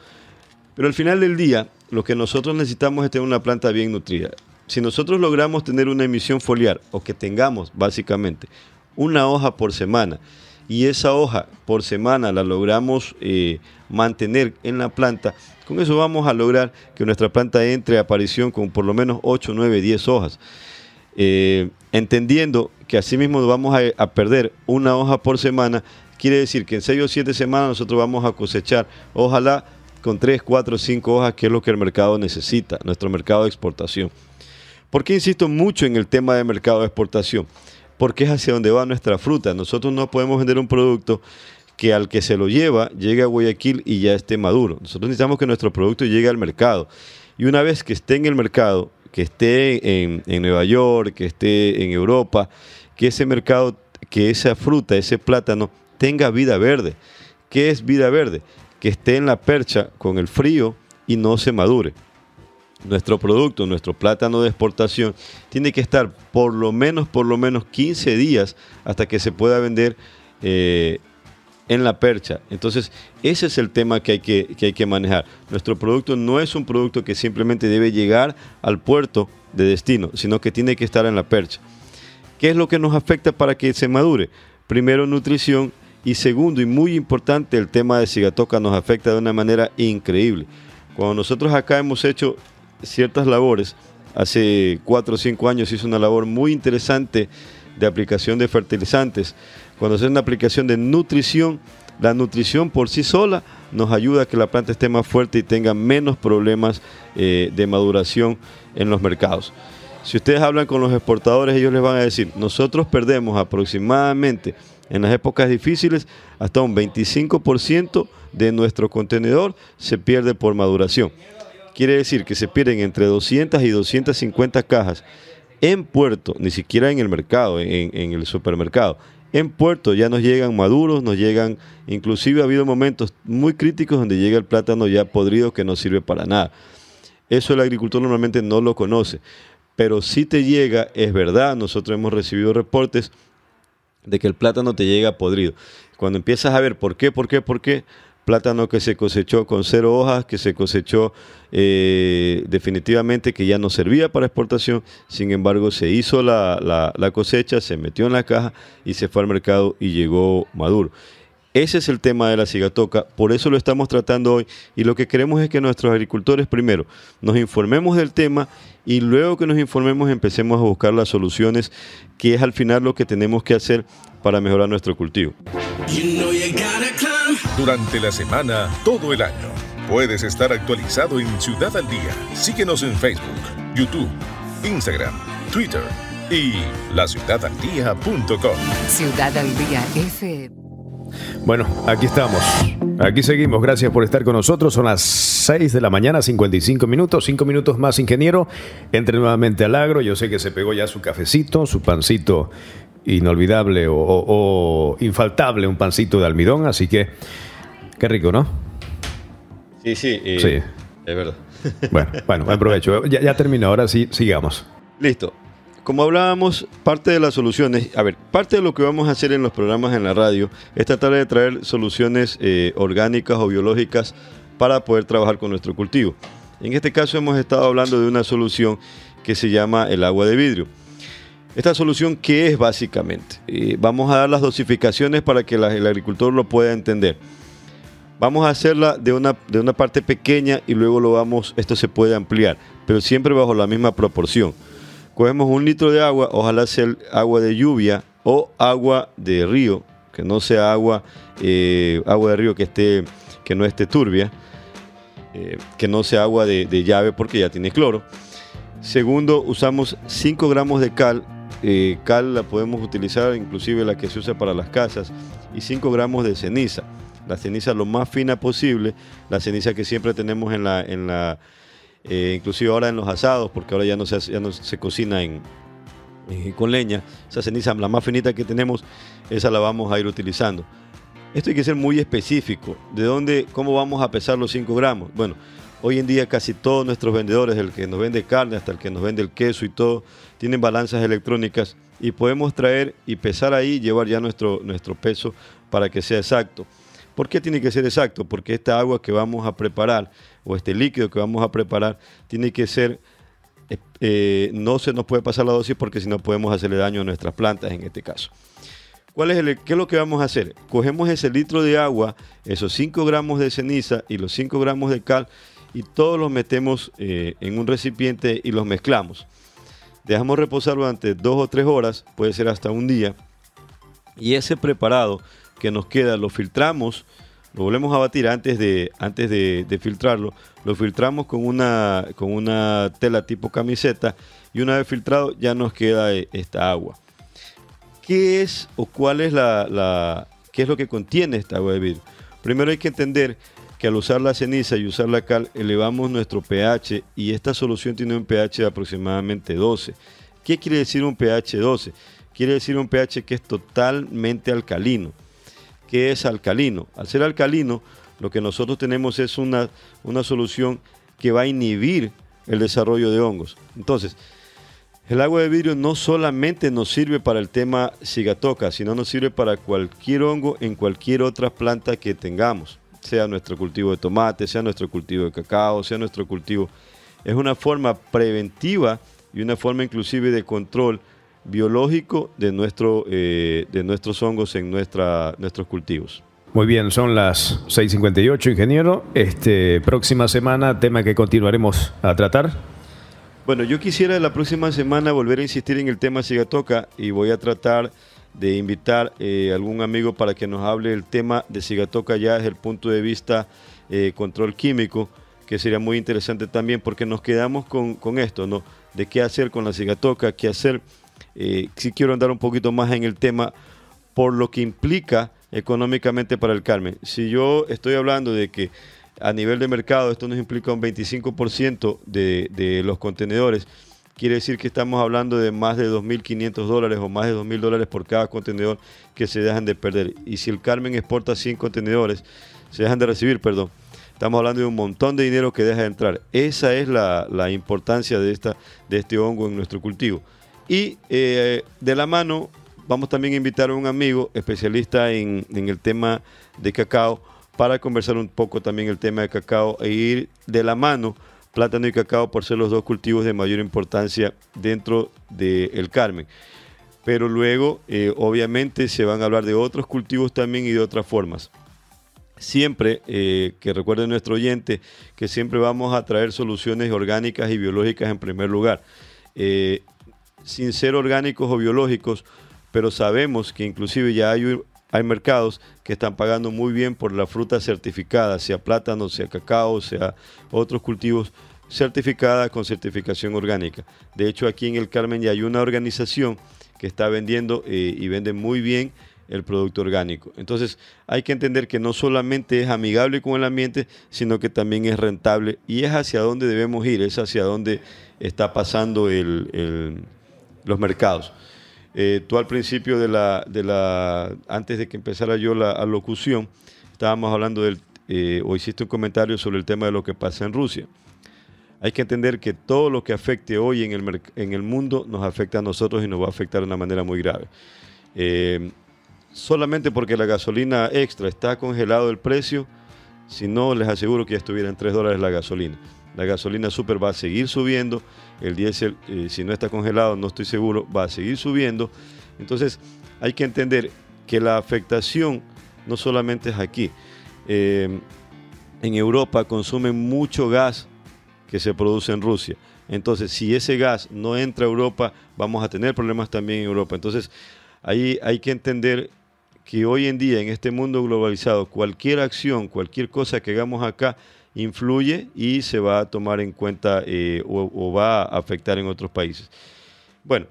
D: Pero al final del día, lo que nosotros necesitamos es tener una planta bien nutrida si nosotros logramos tener una emisión foliar, o que tengamos básicamente, una hoja por semana, y esa hoja por semana la logramos eh, mantener en la planta, con eso vamos a lograr que nuestra planta entre a aparición con por lo menos 8, 9, 10 hojas. Eh, entendiendo que asimismo vamos a, a, perder una hoja por semana, quiere decir que en 6 o 7 semanas nosotros vamos a cosechar, ojalá con 3, 4, 5 hojas, que es lo que el mercado necesita, nuestro mercado de exportación. ¿Por qué insisto mucho en el tema de mercado de exportación? Porque es hacia donde va nuestra fruta. Nosotros no podemos vender un producto que al que se lo lleva llegue a Guayaquil y ya esté maduro. Nosotros necesitamos que nuestro producto llegue al mercado. Y una vez que esté en el mercado, que esté en, en Nueva York, que esté en Europa, que ese mercado, que esa fruta, ese plátano tenga vida verde. ¿Qué es vida verde? Que esté en la percha con el frío y no se madure nuestro producto, nuestro plátano de exportación, tiene que estar por lo menos, por lo menos 15 días hasta que se pueda vender eh, en la percha. Entonces, ese es el tema que hay que, que hay que manejar. Nuestro producto no es un producto que simplemente debe llegar al puerto de destino, sino que tiene que estar en la percha. ¿Qué es lo que nos afecta para que se madure? Primero, nutrición. Y segundo, y muy importante, el tema de cigatoca nos afecta de una manera increíble. Cuando nosotros acá hemos hecho ciertas labores. Hace cuatro o cinco años hizo una labor muy interesante de aplicación de fertilizantes. Cuando hace una aplicación de nutrición, la nutrición por sí sola nos ayuda a que la planta esté más fuerte y tenga menos problemas eh, de maduración en los mercados. Si ustedes hablan con los exportadores, ellos les van a decir, nosotros perdemos aproximadamente en las épocas difíciles hasta un 25% de nuestro contenedor se pierde por maduración. Quiere decir que se pierden entre 200 y 250 cajas en puerto, ni siquiera en el mercado, en, el supermercado. En puerto ya nos llegan maduros, nos llegan, inclusive ha habido momentos muy críticos donde llega el plátano ya podrido que no sirve para nada. Eso el agricultor normalmente no lo conoce, pero si te llega, es verdad, nosotros hemos recibido reportes de que el plátano te llega podrido. Cuando empiezas a ver por qué, por qué, por qué, plátano que se cosechó con cero hojas, que se cosechó eh, definitivamente que ya no servía para exportación, sin embargo se hizo la, cosecha, se metió en la caja y se fue al mercado y llegó maduro. Ese es el tema de la cigatoca, por eso lo estamos tratando hoy y lo que queremos es que nuestros agricultores primero nos informemos del tema y luego que nos informemos empecemos a buscar las soluciones que es al final lo que tenemos que hacer para mejorar nuestro cultivo
F: durante la semana, todo el año. Puedes estar actualizado en Ciudad al Día. Síguenos en Facebook, YouTube, Instagram, Twitter y laciudadaldía.com.
G: Ciudad al Día F.
A: Bueno, aquí estamos. Aquí seguimos. Gracias por estar con nosotros. Son las 6 de la mañana, 55 minutos. 5 minutos más, ingeniero. Entre nuevamente al agro. Yo sé que se pegó ya su cafecito, su pancito inolvidable o, infaltable un pancito de almidón, así que qué rico, ¿no?
D: Sí, sí, sí.
A: es verdad. Bueno, bueno, buen Ya, termino ahora sí, sigamos.
D: Listo. Como hablábamos, parte de las soluciones, a ver, parte de lo que vamos a hacer en los programas en la radio es tratar de traer soluciones eh, orgánicas o biológicas para poder trabajar con nuestro cultivo. En este caso hemos estado hablando de una solución que se llama el agua de vidrio. Esta solución, ¿qué es básicamente? Eh, vamos a dar las dosificaciones para que el agricultor lo pueda entender. Vamos a hacerla de una, de una parte pequeña y luego lo vamos, esto se puede ampliar, pero siempre bajo la misma proporción. Cogemos un litro de agua, ojalá sea agua de lluvia o agua de río, que no sea agua, eh, agua de río que, esté, que no esté turbia, eh, que no sea agua de, de llave porque ya tiene cloro. Segundo, usamos 5 gramos de cal eh, cal la podemos utilizar, inclusive la que se usa para las casas, y 5 gramos de ceniza. La ceniza lo más fina posible, la ceniza que siempre tenemos en la, en la eh, inclusive ahora en los asados, porque ahora ya no se, ya no se cocina en, eh, con leña. Esa ceniza, la más finita que tenemos, esa la vamos a ir utilizando. Esto hay que ser muy específico. ¿De dónde, cómo vamos a pesar los 5 gramos? Bueno, Hoy en día casi todos nuestros vendedores, el que nos vende carne hasta el que nos vende el queso y todo, tienen balanzas electrónicas y podemos traer y pesar ahí, llevar ya nuestro, nuestro peso para que sea exacto. ¿Por qué tiene que ser exacto? Porque esta agua que vamos a preparar o este líquido que vamos a preparar tiene que ser, eh, eh, no se nos puede pasar la dosis porque si no podemos hacerle daño a nuestras plantas en este caso. ¿Cuál es el, ¿Qué es lo que vamos a hacer? Cogemos ese litro de agua, esos 5 gramos de ceniza y los 5 gramos de cal y todos los metemos eh, en un recipiente y los mezclamos. Dejamos reposar durante dos o tres horas, puede ser hasta un día. Y ese preparado que nos queda lo filtramos, lo volvemos a batir antes de, antes de, filtrarlo. Lo filtramos con una, con una tela tipo camiseta y una vez filtrado ya nos queda eh, esta agua. ¿Qué es o cuál es la, qué es lo que contiene esta agua de vidrio? Primero hay que entender que al usar la ceniza y usar la cal elevamos nuestro pH y esta solución tiene un pH de aproximadamente 12. ¿Qué quiere decir un pH 12? Quiere decir un pH que es totalmente alcalino. ¿Qué es alcalino? Al ser alcalino, lo que nosotros tenemos es una, una solución que va a inhibir el desarrollo de hongos. Entonces, el agua de vidrio no solamente nos sirve para el tema cigatoca, sino nos sirve para cualquier hongo en cualquier otra planta que tengamos sea nuestro cultivo de tomate, sea nuestro cultivo de cacao, sea nuestro cultivo. Es una forma preventiva y una forma inclusive de control biológico de, nuestro, eh, de nuestros hongos en nuestra, nuestros cultivos.
A: Muy bien, son las 6.58, ingeniero. Este, próxima semana, tema que continuaremos a tratar.
D: Bueno, yo quisiera la próxima semana volver a insistir en el tema cigatoca y voy a tratar de invitar a eh, algún amigo para que nos hable del tema de cigatoca ya desde el punto de vista eh, control químico, que sería muy interesante también porque nos quedamos con, esto, ¿no? De qué hacer con la Sigatoca, qué hacer. Eh, si quiero andar un poquito más en el tema por lo que implica económicamente para el Carmen. Si yo estoy hablando de que a nivel de mercado esto nos implica un 25% de, de los contenedores, quiere decir que estamos hablando de más de 2.500 dólares o más de 2.000 dólares por cada contenedor que se dejan de perder. Y si el Carmen exporta 100 contenedores, se dejan de recibir, perdón. Estamos hablando de un montón de dinero que deja de entrar. Esa es la, importancia de, esta, de este hongo en nuestro cultivo. Y eh, de la mano vamos también a invitar a un amigo especialista en el tema de cacao para conversar un poco también el tema de cacao e ir de la mano plátano y cacao por ser los dos cultivos de mayor importancia dentro del Carmen. Pero luego, eh, obviamente, se van a hablar de otros cultivos también y de otras formas. Siempre, eh, que recuerde nuestro oyente, que siempre vamos a traer soluciones orgánicas y biológicas en primer lugar. Eh, sin ser orgánicos o biológicos, pero sabemos que inclusive ya hay hay mercados que están pagando muy bien por la fruta certificada, sea plátano, sea cacao, sea otros cultivos certificados con certificación orgánica. De hecho, aquí en el Carmen ya hay una organización que está vendiendo eh, y vende muy bien el producto orgánico. Entonces hay que entender que no solamente es amigable con el ambiente, sino que también es rentable y es hacia donde debemos ir, es hacia donde está pasando los mercados. Eh, tú al principio de la, de la, antes de que empezara yo la locución, estábamos hablando del, eh, o hiciste un comentario sobre el tema de lo que pasa en Rusia. Hay que entender que todo lo que afecte hoy en el, mundo nos afecta a nosotros y nos va a afectar de una manera muy grave. Eh, solamente porque la gasolina extra está congelado el precio, si no les aseguro que ya estuviera en 3 dólares la gasolina. La gasolina super va a seguir subiendo el diésel, eh, si no está congelado, no estoy seguro, va a seguir subiendo. Entonces hay que entender que la afectación no solamente es aquí. Eh, en Europa consumen mucho gas que se produce en Rusia. Entonces, si ese gas no entra a Europa, vamos a tener problemas también en Europa. Entonces, ahí hay que entender que hoy en día, en este mundo globalizado, cualquier acción, cualquier cosa que hagamos acá, influye y se va a tomar en cuenta eh, o, va a afectar en otros países. Bueno,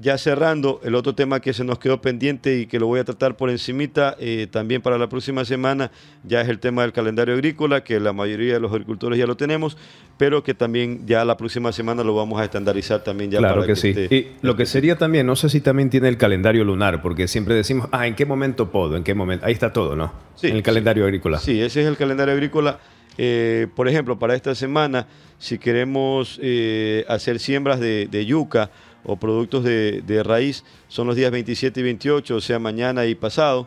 D: ya cerrando, el otro tema que se nos quedó pendiente y que lo voy a tratar por encimita eh, también para la próxima semana, ya es el tema del calendario agrícola, que la mayoría de los agricultores ya lo tenemos, pero que también ya la próxima semana lo vamos a estandarizar también ya. Claro que, sí. y
A: lo que sería también, no sé si también tiene el calendario lunar, porque siempre decimos, ah, ¿en qué momento puedo? ¿En qué momento? Ahí está todo, ¿no? Sí. En el calendario agrícola.
D: Sí, ese es el calendario agrícola eh, por ejemplo, para esta semana, si queremos eh, hacer siembras de, yuca o productos de, raíz, son los días 27 y 28, o sea, mañana y pasado.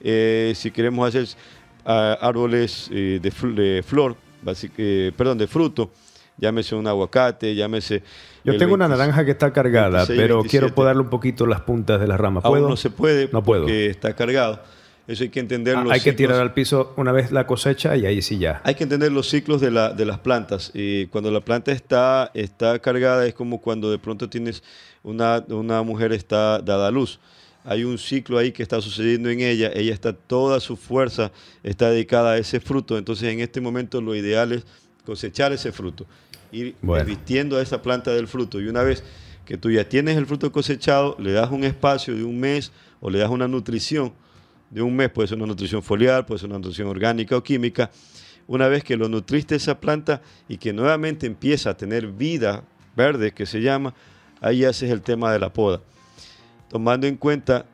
D: Eh, si queremos hacer ah, árboles de, flor, perdón, de fruto, llámese un aguacate, llámese... Yo tengo una naranja
A: que está cargada, pero quiero podarle un poquito las puntas de las ramas. no se
D: puede, no está cargado eso hay que entender ah, Hay que tirar
A: al piso una vez la cosecha y ahí sí ya.
D: Hay que entender los ciclos de, las plantas. Y cuando la planta está, está cargada es como cuando de pronto tienes una, una mujer está dada a luz. Hay un ciclo ahí que está sucediendo en ella. Ella está toda su fuerza, está dedicada a ese fruto. Entonces en este momento lo ideal es cosechar ese fruto. Ir vistiendo a esa planta del fruto. Y una vez que tú ya tienes el fruto cosechado, le das un espacio de un mes o le das una nutrición de un mes, puede ser una nutrición foliar, puede ser una nutrición orgánica o química, una vez que lo nutriste esa planta y que nuevamente empieza a tener vida verde, que se llama, ahí haces el tema de la poda. Tomando en cuenta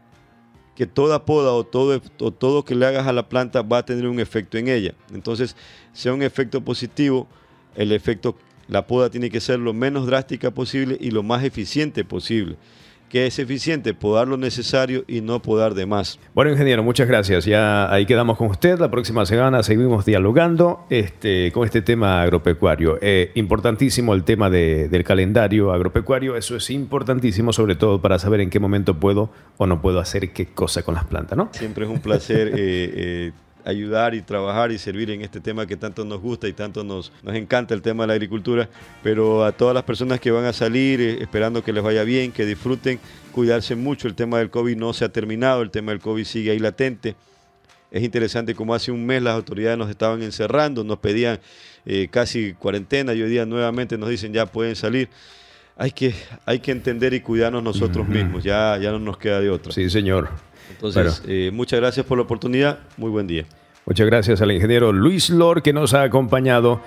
D: que toda poda o todo, todo que le hagas a la planta va a tener un efecto en ella. Entonces, sea un efecto positivo, el efecto, la poda tiene que ser lo menos drástica posible y lo más eficiente posible que es eficiente, podar lo necesario y no podar de más.
A: Bueno, ingeniero, muchas gracias. Ya ahí quedamos con usted. La próxima semana seguimos dialogando este, con este tema agropecuario. Eh, importantísimo el tema del calendario agropecuario. Eso es importantísimo, sobre todo para saber en qué momento puedo o no puedo hacer qué cosa con las plantas,
D: ¿no? Siempre es un placer. Eh, eh, ayudar y trabajar y servir en este tema que tanto nos gusta y tanto nos, nos encanta el tema de la agricultura, pero a todas las personas que van a salir eh, esperando que les vaya bien, que disfruten, cuidarse mucho, el tema del COVID no se ha terminado, el tema del COVID sigue ahí latente. Es interesante como hace un mes las autoridades nos estaban encerrando, nos pedían eh, casi cuarentena y hoy día nuevamente nos dicen ya pueden salir. Hay que, hay que entender y cuidarnos nosotros mismos, ya, ya no nos queda de otro Sí, señor. Entonces, eh, muchas gracias por la oportunidad, muy buen día. Muchas gracias al ingeniero Luis Lor que nos ha
A: acompañado.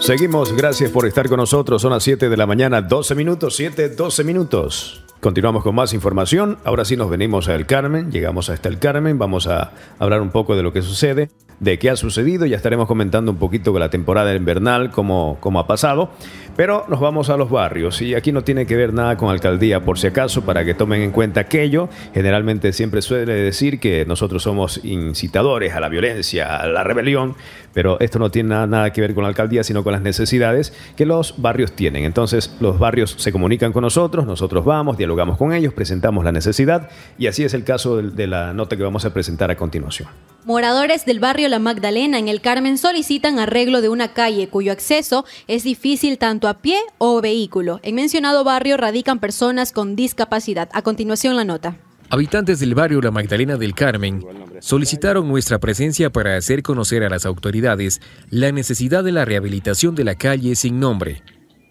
A: Seguimos, gracias por estar con nosotros. Son las 7 de la mañana, 12 minutos, 7, 12 minutos. Continuamos con más información. Ahora sí nos venimos a El Carmen, llegamos hasta El Carmen, vamos a hablar un poco de lo que sucede, de qué ha sucedido, ya estaremos comentando un poquito con la temporada invernal, cómo, cómo ha pasado. Pero nos vamos a los barrios y aquí no tiene que ver nada con alcaldía, por si acaso, para que tomen en cuenta aquello. Generalmente siempre suele decir que nosotros somos incitadores a la violencia, a la rebelión, pero esto no tiene nada, que ver con la alcaldía, sino con las necesidades que los barrios tienen. Entonces los barrios se comunican con nosotros, nosotros vamos, dialogamos con ellos, presentamos la necesidad y así es el caso de, de la nota que vamos a presentar a continuación.
B: Moradores del barrio La Magdalena en el Carmen solicitan arreglo de una calle cuyo acceso es difícil tanto a pie o vehículo. En mencionado barrio radican personas con discapacidad. A continuación la nota.
H: Habitantes del barrio La Magdalena del Carmen solicitaron nuestra presencia para hacer conocer a las autoridades la necesidad de la rehabilitación de la calle sin nombre.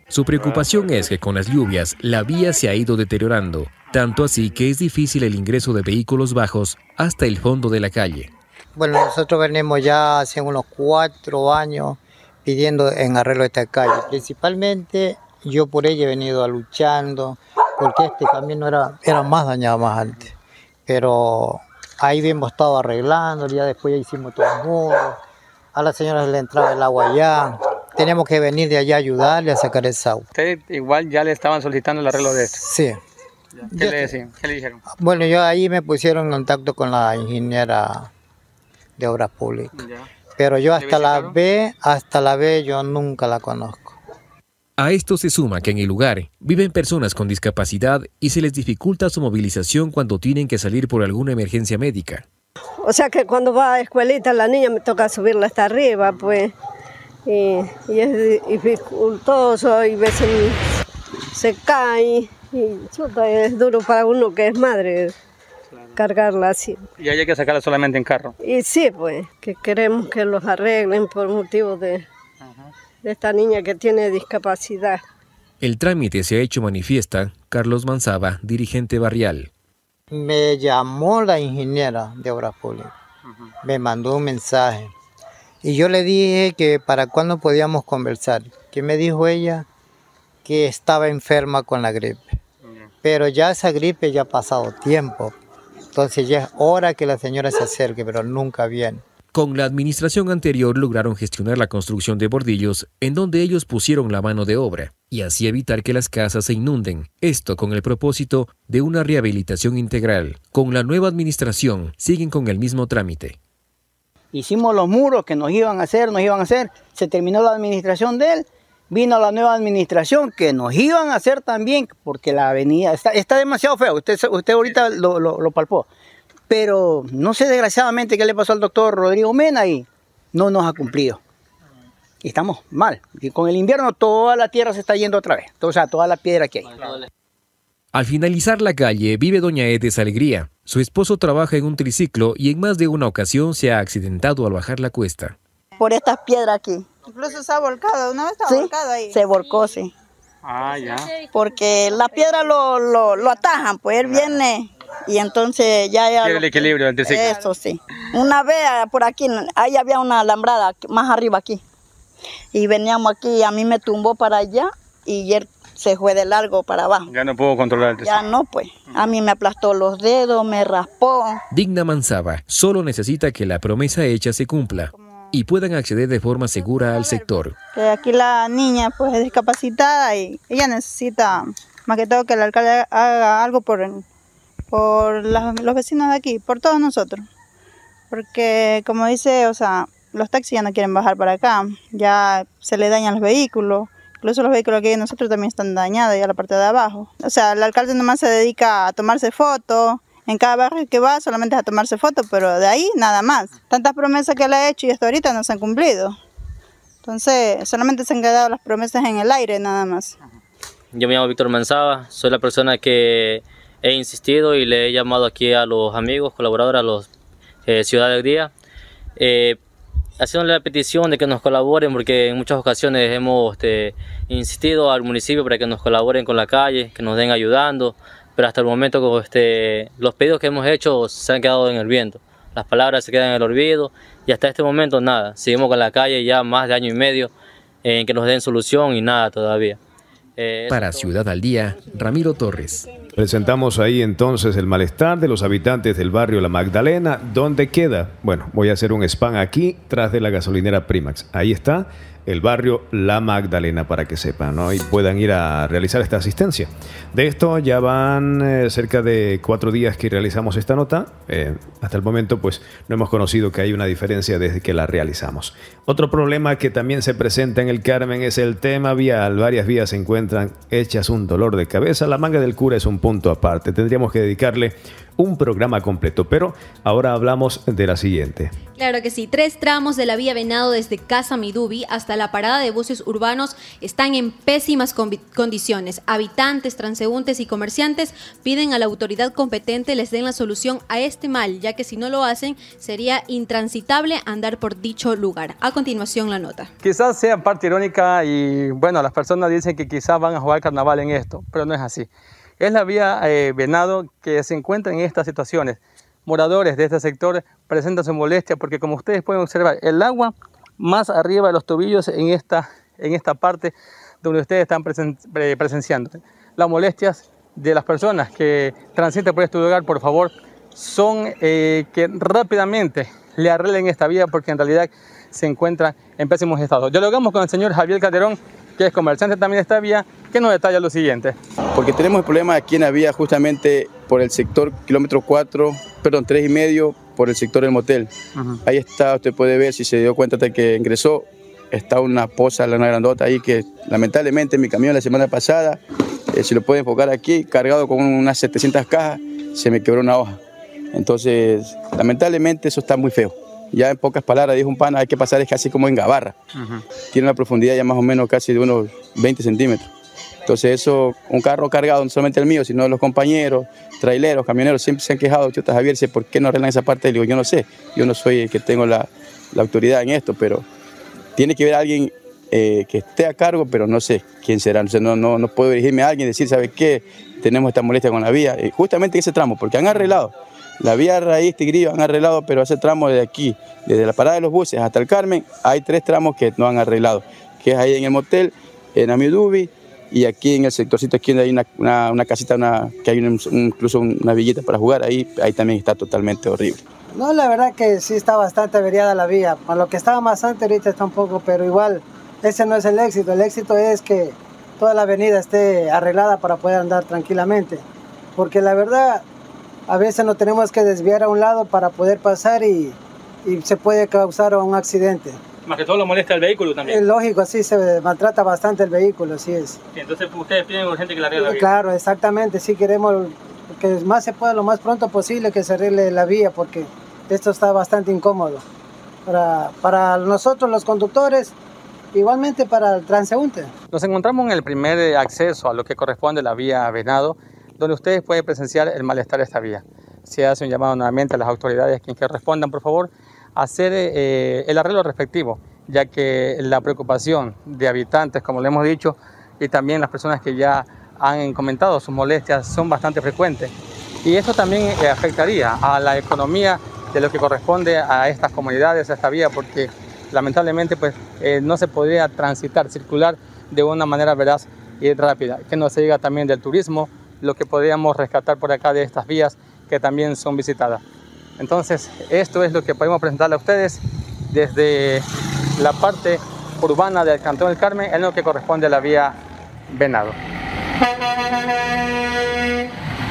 H: Su preocupación es que con las lluvias la vía se ha ido deteriorando, tanto así que es difícil el ingreso de vehículos bajos hasta el fondo de la calle.
I: Bueno, nosotros venimos ya hace unos cuatro años pidiendo en arreglo esta calle. Principalmente yo por ella he venido a luchando, porque este camino era, era más dañado más antes. Pero ahí hemos estado arreglando, ya después ya hicimos todos los muros, a las señoras le entraba el agua allá, tenemos que venir de allá a ayudarle a sacar esa agua.
J: Ustedes igual ya le estaban solicitando el arreglo de esto. Sí. ¿Qué, le dijeron?
I: Bueno, yo ahí me pusieron en contacto con la ingeniera de Obras Públicas. Pero yo hasta la B, hasta la B yo nunca la conozco.
H: A esto se suma que en el lugar viven personas con discapacidad y se les dificulta su movilización cuando tienen que salir por alguna emergencia médica.
C: O sea que cuando va a escuelita la niña me toca subirla hasta arriba, pues. Y, es dificultoso y veces se cae. Y es duro para uno que es madre cargarla así.
J: ¿Y hay que sacarla solamente
H: en carro?
C: Y sí, pues, que queremos que los arreglen por motivo de, esta niña que tiene discapacidad.
H: El trámite se ha hecho manifiesta Carlos Manzaba, dirigente barrial.
I: Me llamó la ingeniera de Obras Públicas, me mandó un mensaje y yo le dije que para cuándo podíamos conversar. Que me dijo ella que estaba enferma con la gripe, pero ya esa gripe ya ha pasado tiempo. Entonces ya es hora que la señora se acerque, pero nunca bien.
H: Con la administración anterior lograron gestionar la construcción de bordillos en donde ellos pusieron la mano de obra y así evitar que las casas se inunden. Esto con el propósito de una rehabilitación integral. Con la nueva administración siguen con el mismo trámite.
K: Hicimos los muros que nos iban a hacer, nos iban a hacer. Se terminó la administración de él vino la nueva administración que nos iban a hacer también, porque la avenida está, demasiado fea. usted, usted ahorita lo, palpó, pero no sé desgraciadamente qué le pasó al doctor Rodrigo Mena y no nos ha cumplido. estamos mal. con el invierno toda la tierra se está yendo otra vez, o sea, toda la piedra que hay.
H: Al finalizar la calle, vive doña Edes alegría. Su esposo trabaja en un triciclo y en más de una ocasión se ha accidentado al bajar la cuesta.
C: Por estas piedras aquí Incluso se ha volcado, una vez estaba volcado ahí. Se volcó, sí. Ah, pues, ya. Porque la piedra lo, atajan, pues él ah. viene y entonces ya... ya el equilibrio Eso sí. Una vez por aquí, ahí había una alambrada más arriba aquí. Y veníamos aquí a mí me tumbó para allá y él se fue de largo para abajo.
H: Ya no puedo controlar el Ya
C: no, pues. A mí me aplastó los dedos, me raspó.
H: Digna Manzaba solo necesita que la promesa hecha se cumpla y puedan acceder de forma segura al sector.
C: aquí la niña pues es discapacitada y ella necesita más que todo que el alcalde haga algo por, por los vecinos de aquí, por todos nosotros. Porque como dice, o sea, los taxis ya no quieren bajar para acá, ya se le dañan los vehículos, incluso los vehículos que hay nosotros también están dañados ya la parte de abajo. O sea, el alcalde nomás se dedica a tomarse fotos, en cada barrio que va solamente es a tomarse fotos, pero de ahí nada más. Tantas promesas que le ha hecho y hasta ahorita no se han cumplido. Entonces, solamente se han quedado las promesas en el aire nada más.
L: Yo me llamo Víctor Manzaba, soy la persona que he insistido y le he llamado aquí a los amigos, colaboradores, a los eh, Ciudad Día, eh, haciéndole la petición de que nos colaboren, porque en muchas ocasiones hemos este, insistido al municipio para que nos colaboren con la calle, que nos den ayudando, pero hasta el momento este, los pedidos que hemos hecho se han quedado en el viento. Las palabras se quedan en el olvido y hasta este momento nada. Seguimos con la calle ya más de año y medio en que nos den solución y nada todavía.
H: Eh,
A: Para Ciudad al Día, Ramiro Torres. Presentamos ahí entonces el malestar de los habitantes del barrio La Magdalena. ¿Dónde queda? Bueno, voy a hacer un spam aquí tras de la gasolinera Primax. Ahí está el barrio La Magdalena, para que sepan, ¿no? Y puedan ir a realizar esta asistencia. De esto ya van eh, cerca de cuatro días que realizamos esta nota. Eh, hasta el momento, pues, no hemos conocido que hay una diferencia desde que la realizamos. Otro problema que también se presenta en el Carmen es el tema vial. Varias vías se encuentran hechas un dolor de cabeza. La manga del cura es un punto aparte. Tendríamos que dedicarle un programa completo, pero ahora hablamos de la siguiente.
B: Claro que sí, tres tramos de la vía Venado desde Casa Midubi hasta la parada de buses urbanos están en pésimas condiciones. Habitantes, transeúntes y comerciantes piden a la autoridad competente les den la solución a este mal, ya que si no lo hacen sería intransitable andar por dicho lugar. A continuación la nota.
J: Quizás sea parte irónica y bueno, las personas dicen que quizás van a jugar carnaval en esto, pero no es así. Es la vía eh, Venado que se encuentra en estas situaciones moradores de este sector presentan su molestia porque como ustedes pueden observar, el agua más arriba de los tobillos en esta, en esta parte donde ustedes están eh, presenciando. Las molestias de las personas que transiten por este lugar, por favor, son eh, que rápidamente le arreglen esta vía porque en realidad se encuentra en pésimos estados. Dialogamos con el señor Javier Calderón, que es comerciante también de esta vía, que nos detalla lo siguiente.
M: Porque tenemos el problema aquí en la vía justamente por el sector kilómetro 4, perdón, 3 y medio, por el sector del motel. Ahí está, usted puede ver, si se dio cuenta de que ingresó, está una poza, una grandota ahí que lamentablemente mi camión la semana pasada, eh, si lo puede enfocar aquí, cargado con unas 700 cajas, se me quebró una hoja. Entonces, lamentablemente eso está muy feo. Ya en pocas palabras, dijo un pana, hay que pasar es casi como en gabarra. Tiene una profundidad ya más o menos casi de unos 20 centímetros. Entonces eso, un carro cargado, no solamente el mío, sino de los compañeros, traileros, camioneros, siempre se han quejado, chuta Javier, ¿por qué no arreglan esa parte? Le digo, yo no sé, yo no soy el que tengo la, autoridad en esto, pero tiene que haber alguien eh, que esté a cargo, pero no sé quién será, no, no, no puedo dirigirme a alguien y decir, ¿sabe qué? Tenemos esta molestia con la vía, eh, justamente justamente ese tramo, porque han arreglado, la vía raíz Tigrillo han arreglado, pero ese tramo de aquí, desde la parada de los buses hasta el Carmen, hay tres tramos que no han arreglado, que es ahí en el motel, en Amidubi, y aquí en el sectorcito donde hay una, una, casita, una, que hay incluso una villita para jugar, ahí, ahí también está totalmente horrible.
I: No, la verdad que sí está bastante averiada la vía. Para lo que estaba más antes, ahorita está un poco, pero igual ese no es el éxito. El éxito es que toda la avenida esté arreglada para poder andar tranquilamente. Porque la verdad, a veces nos tenemos que desviar a un lado para poder pasar y, y se puede causar un accidente.
J: Más que todo lo molesta el vehículo también. Es
I: lógico, sí, se maltrata bastante el vehículo, así es.
J: entonces ustedes piden urgente que la vía? Claro,
I: exactamente, sí queremos que más se pueda, lo más pronto posible que se arregle la vía, porque esto está bastante incómodo. Para, para nosotros los conductores, igualmente para el transeúnte.
J: Nos encontramos en el primer acceso a lo que corresponde la vía Venado, donde ustedes pueden presenciar el malestar de esta vía. Se hace un llamado nuevamente a las autoridades quienes que respondan, por favor, hacer eh, eh, el arreglo respectivo, ya que la preocupación de habitantes, como le hemos dicho, y también las personas que ya han comentado sus molestias son bastante frecuentes. Y esto también eh, afectaría a la economía de lo que corresponde a estas comunidades, a esta vía, porque lamentablemente pues, no se podría transitar, circular de una manera veraz y rápida. Que no se diga también del turismo, lo que podríamos rescatar por acá de estas vías que también son visitadas. Entonces, esto es lo que podemos presentarle a ustedes desde la parte urbana del Cantón del Carmen en lo que corresponde a la vía Venado.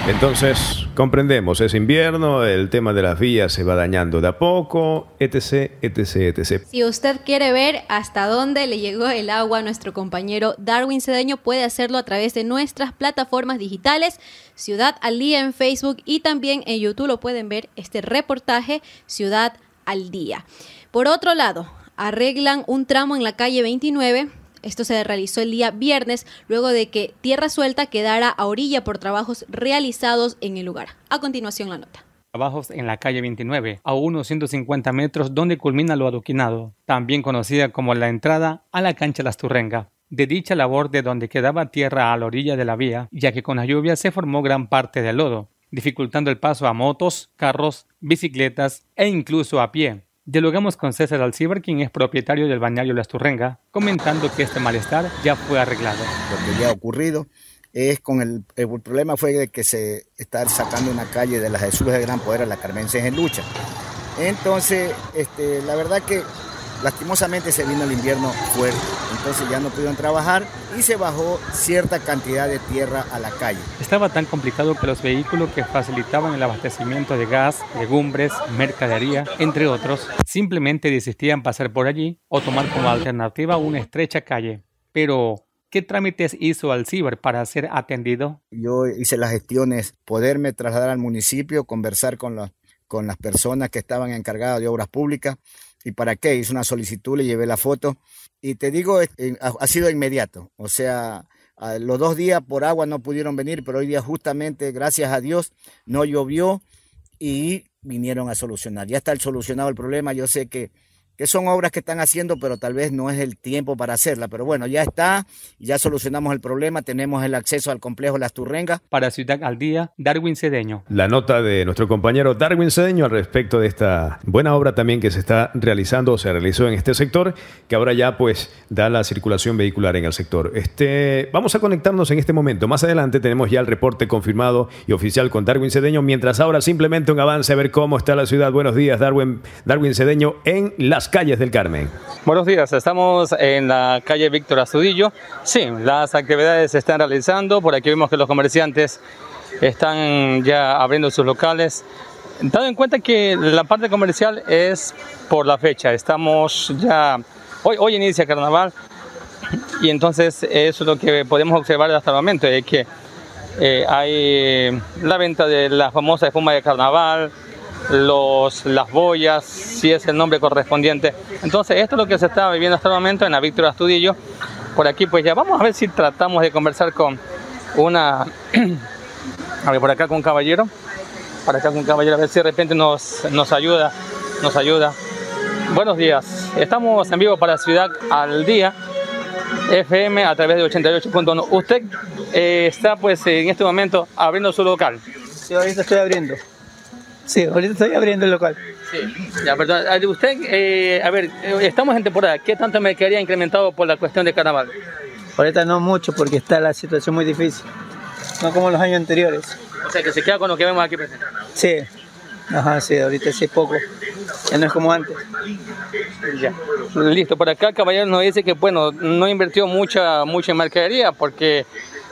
A: Entonces, comprendemos, es invierno, el tema de las vías se va dañando de a poco, etc, etc, etc.
B: Si usted quiere ver hasta dónde le llegó el agua a nuestro compañero Darwin Cedeño, puede hacerlo a través de nuestras plataformas digitales, Ciudad al Día en Facebook y también en YouTube lo pueden ver este reportaje, Ciudad al Día. Por otro lado, arreglan un tramo en la calle 29 esto se realizó el día viernes, luego de que Tierra Suelta quedara a orilla por trabajos realizados en el lugar. A continuación la nota
J: trabajos en la calle 29, a unos 150 metros donde culmina lo adoquinado, también conocida como la entrada a la cancha Las Turrenga. De dicha labor de donde quedaba tierra a la orilla de la vía, ya que con la lluvia se formó gran parte del lodo, dificultando el paso a motos, carros, bicicletas e incluso a pie. Dialogamos con César Alcibar, quien es propietario del bañario La Asturrenga comentando que este malestar ya fue arreglado.
G: Lo que ya ha ocurrido es con el, problema fue que se está sacando una calle de la Jesús de Gran Poder a la Carmen en lucha. Entonces, este, la verdad que Lastimosamente se vino el invierno fuerte, entonces ya no pudieron trabajar y se bajó cierta cantidad de tierra a la calle.
J: Estaba tan complicado que los vehículos que facilitaban el abastecimiento de gas, legumbres, mercadería, entre otros, simplemente desistían pasar por allí o tomar como alternativa una estrecha
G: calle. Pero
J: ¿Qué trámites hizo al CIBER para ser atendido?
G: Yo hice las gestiones, poderme trasladar al municipio, conversar con, con las personas que estaban encargadas de obras públicas ¿Y para qué? Hice una solicitud, le llevé la foto. Y te digo, eh, ha sido inmediato. O sea, los dos días por agua no pudieron venir, pero hoy día justamente, gracias a Dios, no llovió y vinieron a solucionar. Ya está solucionado el problema. Yo sé que que son obras que están haciendo, pero tal vez no es el tiempo para hacerla. Pero bueno, ya está, ya solucionamos el problema, tenemos el acceso al complejo Las Turrengas.
J: Para Ciudad al Día, Darwin Cedeño.
A: La nota de nuestro compañero Darwin Cedeño al respecto de esta buena obra también que se está realizando se realizó en este sector, que ahora ya pues da la circulación vehicular en el sector. Este, vamos a conectarnos en este momento. Más adelante tenemos ya el reporte confirmado y oficial con Darwin Cedeño, mientras ahora simplemente un avance a ver cómo está la ciudad. Buenos días, Darwin, Darwin Cedeño en la calles del Carmen.
J: Buenos días, estamos en la calle Víctor azudillo Sí, las actividades se están realizando, por aquí vemos que los comerciantes están ya abriendo sus locales. Dado en cuenta que la parte comercial es por la fecha, estamos ya, hoy, hoy inicia carnaval y entonces eso es lo que podemos observar hasta el momento, es que eh, hay la venta de la famosa espuma de carnaval, los, las boyas, si es el nombre correspondiente. Entonces, esto es lo que se está viviendo hasta el momento en la Víctor Astudillo. Por aquí, pues ya vamos a ver si tratamos de conversar con una. A por acá con un caballero. Para acá con un caballero, a ver si de repente nos, nos ayuda. Nos ayuda. Buenos días. Estamos en vivo para la Ciudad al Día. FM a través de 88.1. Usted eh, está pues en este momento abriendo su local.
K: Sí, ahorita estoy abriendo. Sí, ahorita estoy abriendo el local. Sí,
J: ya, perdón. Ah, usted, eh, a ver, eh, estamos en temporada. ¿Qué tanto mercadería ha incrementado por la cuestión de carnaval?
K: Ahorita no mucho porque está la situación muy difícil. No como los años anteriores.
J: O sea, que se queda con lo que vemos aquí presente.
K: Sí. Ajá, sí, ahorita sí poco. Ya no es como antes.
J: Ya. Listo, por acá Caballero nos dice que, bueno, no invirtió mucha, mucha en mercadería porque